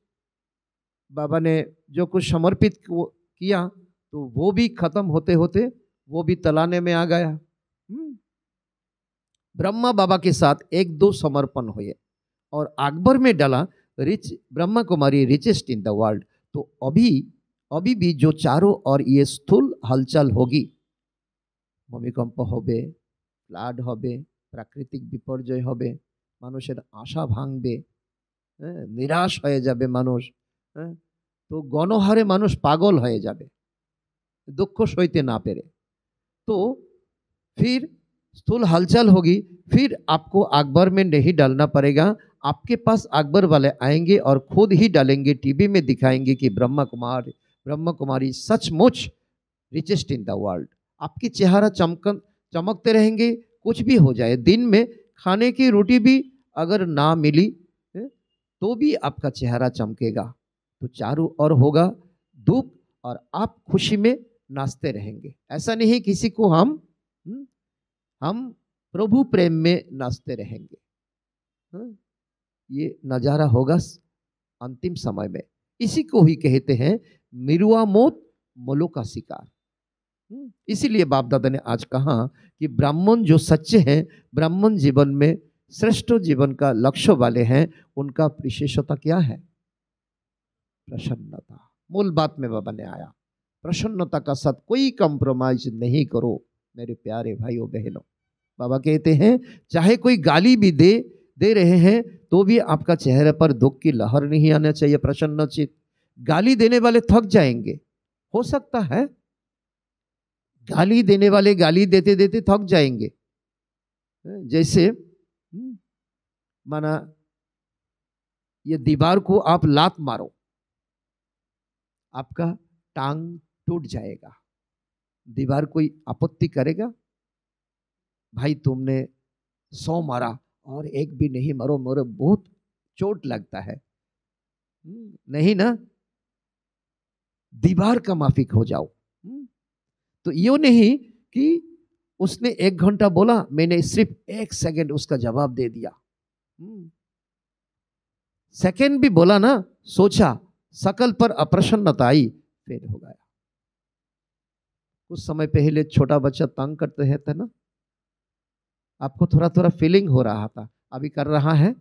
बाबा ने जो कुछ समर्पित किया तो वो भी खत्म होते होते वो भी तलाने में आ गया हम्म, ब्रह्मा बाबा के साथ एक दो समर्पण हुए और अकबर में डाला rich Brahma Kumari richest in the world तो अभी अभी भी जो चारों और ये स्थूल हलचल होगी भूमिकम्प হবে ফ্লাড হবে प्राकृतिक বিপর্যয় হবে মানুষের আশা ভাঙবে হ্যাঁ নিরাশ হয়ে যাবে মানুষ হ্যাঁ তো গণহারে মানুষ পাগল दुख সইতে ना पेरे तो फिर स्थूल हलचल होगी फिर आपको अखबार में नहीं डालना पड़ेगा आपके पास अकबर वाले आएंगे और खुद ही डालेंगे टीवी में दिखाएंगे कि ब्रह्मा कुमार ब्रह्म कुमारी सचमुच रिचेस्ट इन द वर्ल्ड आपकी चेहरा चमक चमकते रहेंगे कुछ भी हो जाए दिन में खाने की रोटी भी अगर ना मिली तो भी आपका चेहरा चमकेगा तो चारों ओर होगा दुख और आप खुशी में नाचते रहेंगे ऐसा नहीं किसी को हम हम्म, हम प्रभु प्रेम में नाचते रहेंगे हम्म, ये नज़ारा होगा अंतिम समय में इसी को ही कहते हैं मिरुआ मोत मलो का शिकार हम्म, इसीलिए बाप दादा ने आज कहा कि ब्राह्मण जो सच्चे हैं ब्राह्मण जीवन में श्रेष्ठ जीवन का लक्ष्य वाले हैं उनका विशेषता क्या है प्रसन्नता मूल बात में बाबा ने आया प्रसन्नता का साथ कोई कंप्रोमाइज नहीं करो मेरे प्यारे भाइयों बहनों बाबा कहते हैं चाहे कोई गाली भी दे दे रहे हैं तो भी आपका चेहरे पर दुख की लहर नहीं आना चाहिए प्रसन्न चित्त गाली देने वाले थक जाएंगे हो सकता है गाली देने वाले गाली देते देते थक जाएंगे हाँ, जैसे हम्म, माना ये दीवार को आप लात मारो आपका टांग टूट जाएगा दीवार कोई आपत्ति करेगा भाई तुमने सौ मारा और एक भी नहीं मरो मेरे बहुत चोट लगता है हम्म, नहीं ना दीवार का माफिक हो जाओ हम्म। तो यो नहीं कि उसने एक घंटा बोला मैंने सिर्फ एक सेकंड उसका जवाब दे दिया हम्म। सेकंड भी बोला ना सोचा सकल पर अप्रसन्नता आई फेल हो गया कुछ समय पहले छोटा बच्चा तंग करते रहते ना आपको थोड़ा थोड़ा फीलिंग हो रहा था अभी कर रहा है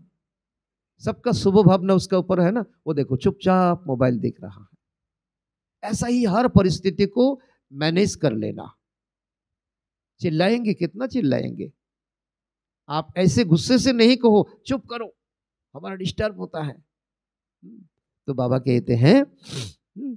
सबका शुभ भावना उसके ऊपर है ना वो देखो चुपचाप मोबाइल देख रहा है ऐसा ही हर परिस्थिति को मैनेज कर लेना चिल्लाएंगे कितना चिल्लाएंगे आप ऐसे गुस्से से नहीं कहो चुप करो हमारा डिस्टर्ब होता है हम्म, तो बाबा कहते हैं हम्म,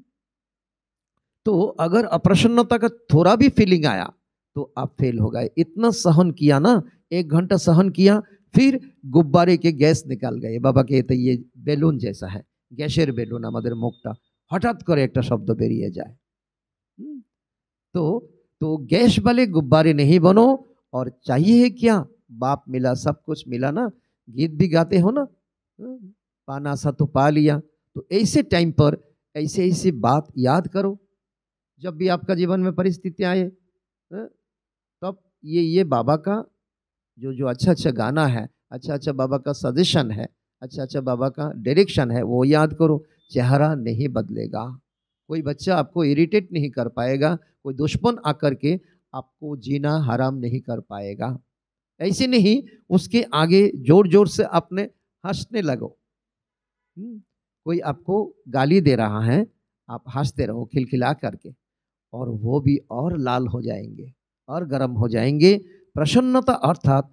तो अगर अप्रसन्नता का थोड़ा भी फीलिंग आया तो आप फेल हो गए इतना सहन किया ना एक घंटा सहन किया फिर गुब्बारे के गैस निकाल गए बाबा कहते ये बेलून जैसा है गैशेर बेलून हमारे মুখটা হঠাৎ कर एक शब्द বেরিয়ে जाए तो तो गैस वाले गुब्बारे नहीं बनो और चाहिए है क्या बाप मिला सब कुछ मिला ना गीत भी गाते हो ना पाना सा तो पा लिया तो ऐसे टाइम पर ऐसे ऐसे बात याद करो जब भी आपका जीवन में परिस्थिति आए तब ये ये बाबा का जो जो अच्छा अच्छा गाना है अच्छा अच्छा बाबा का सजेशन है अच्छा अच्छा बाबा का डायरेक्शन है वो याद करो चेहरा नहीं बदलेगा कोई बच्चा आपको इरिटेट नहीं कर पाएगा कोई दुश्मन आकर के आपको जीना हराम नहीं कर पाएगा ऐसे नहीं उसके आगे जोर जोर से आपने हंसने लगो हम्म, कोई आपको गाली दे रहा है आप हंसते रहो खिलखिला करके और वो भी और लाल हो जाएंगे और गर्म हो जाएंगे प्रसन्नता अर्थात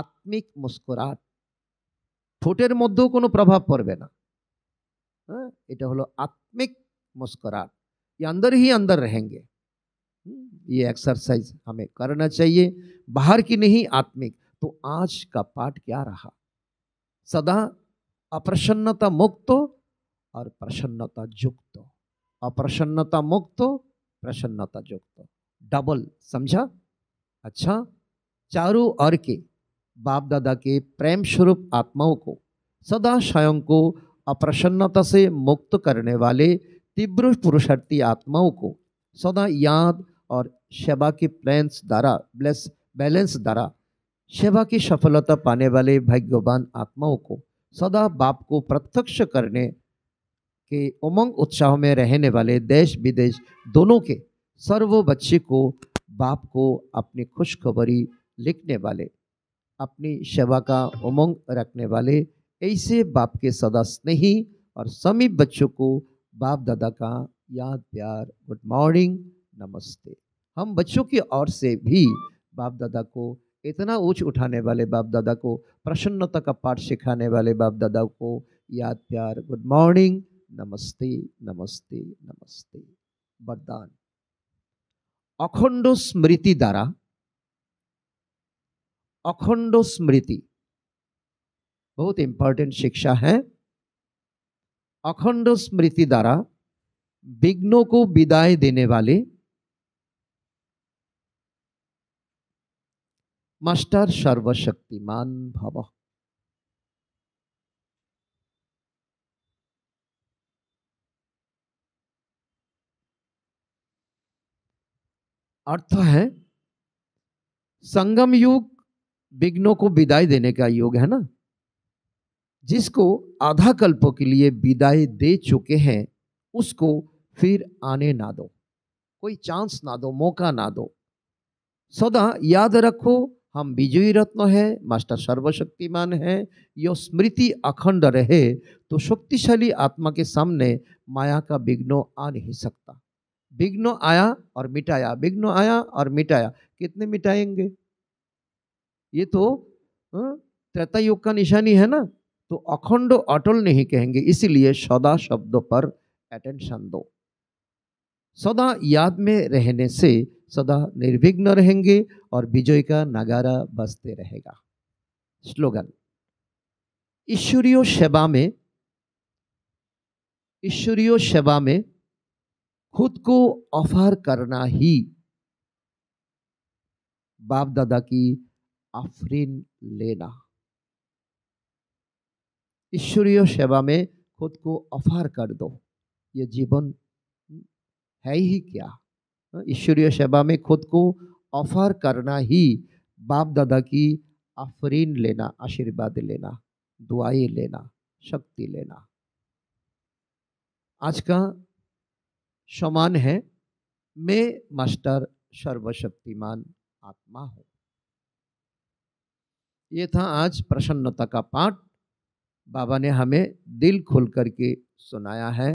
आत्मिक मुस्कुराहट ठोटर मध्य को प्रभाव पड़े ना এটা হলো আত্মিক मुस्कुराहट ये अंदर ही अंदर रहेंगे हम्म, ये एक्सरसाइज हमें करना चाहिए बाहर की नहीं आत्मिक तो आज का पाठ क्या रहा सदा अप्रसन्नता मुक्त और प्रसन्नता युक्त अप्रसन्नता मुक्त प्रसन्नता युक्त डबल समझा अच्छा चारों और के बाप दादा के प्रेम स्वरूप आत्माओं को सदा स्वयं को अप्रसन्नता से मुक्त करने वाले तीव्र पुरुषार्थी आत्माओं को सदा याद और सेवा के प्लान्स द्वारा ब्लेस बैलेंस द्वारा सेवा की सफलता पाने वाले भाग्यवान आत्माओं को सदा बाप को प्रत्यक्ष करने के उमंग उत्साह में रहने वाले देश विदेश दोनों के सर्व बच्चे को बाप को अपनी खुशखबरी लिखने वाले अपनी सेवा का उमंग रखने वाले ऐसे बाप के सदा स्नेही और समीप बच्चों को बाप दादा का याद प्यार गुड मॉर्निंग नमस्ते हम बच्चों की ओर से भी बाप दादा को इतना ऊंच उठाने वाले बाप दादा को प्रसन्नता का पाठ सिखाने वाले बाप दादा को याद प्यार गुड मॉर्निंग नमस्ते नमस्ते नमस्ते वरदान अखंड स्मृति द्वारा अखंड स्मृति बहुत इंपॉर्टेंट शिक्षा है अखंड स्मृति द्वारा विघ्नों को विदाई देने वाले मास्टर सर्वशक्तिमान भव अर्थ है संगम युग विघ्नों को विदाई देने का योग है ना जिसको आधा कल्पों के लिए विदाई दे चुके हैं उसको फिर आने ना दो कोई चांस ना दो मौका ना दो सदा याद रखो हम विजयी रत्न है मास्टर सर्वशक्तिमान है यो स्मृति अखंड रहे तो शक्तिशाली आत्मा के सामने माया का विघ्न आ नहीं सकता विघ्न आया और मिटाया विघ्न आया और मिटाया कितने मिटाएंगे ये तो हाँ, त्रेता युग का निशानी है ना तो अखंड अटल नहीं कहेंगे इसीलिए सदा शब्द पर अटेंशन दो सदा याद में रहने से सदा निर्विघ्न रहेंगे और विजय का नगारा बसते रहेगा स्लोगन ईश्वरीय सेवा में ईश्वरीय सेवा में खुद को ऑफर करना ही बाप दादा की आफरीन लेना ईश्वरीय सेवा में खुद को ऑफर कर दो ये जीवन है ही क्या ईश्वरीय सेवा में खुद को ऑफर करना ही बाप दादा की आफरीन लेना आशीर्वाद लेना दुआई लेना शक्ति लेना आज का समान है मैं मास्टर सर्वशक्तिमान आत्मा हूँ ये था आज प्रसन्नता का पाठ बाबा ने हमें दिल खोल करके सुनाया है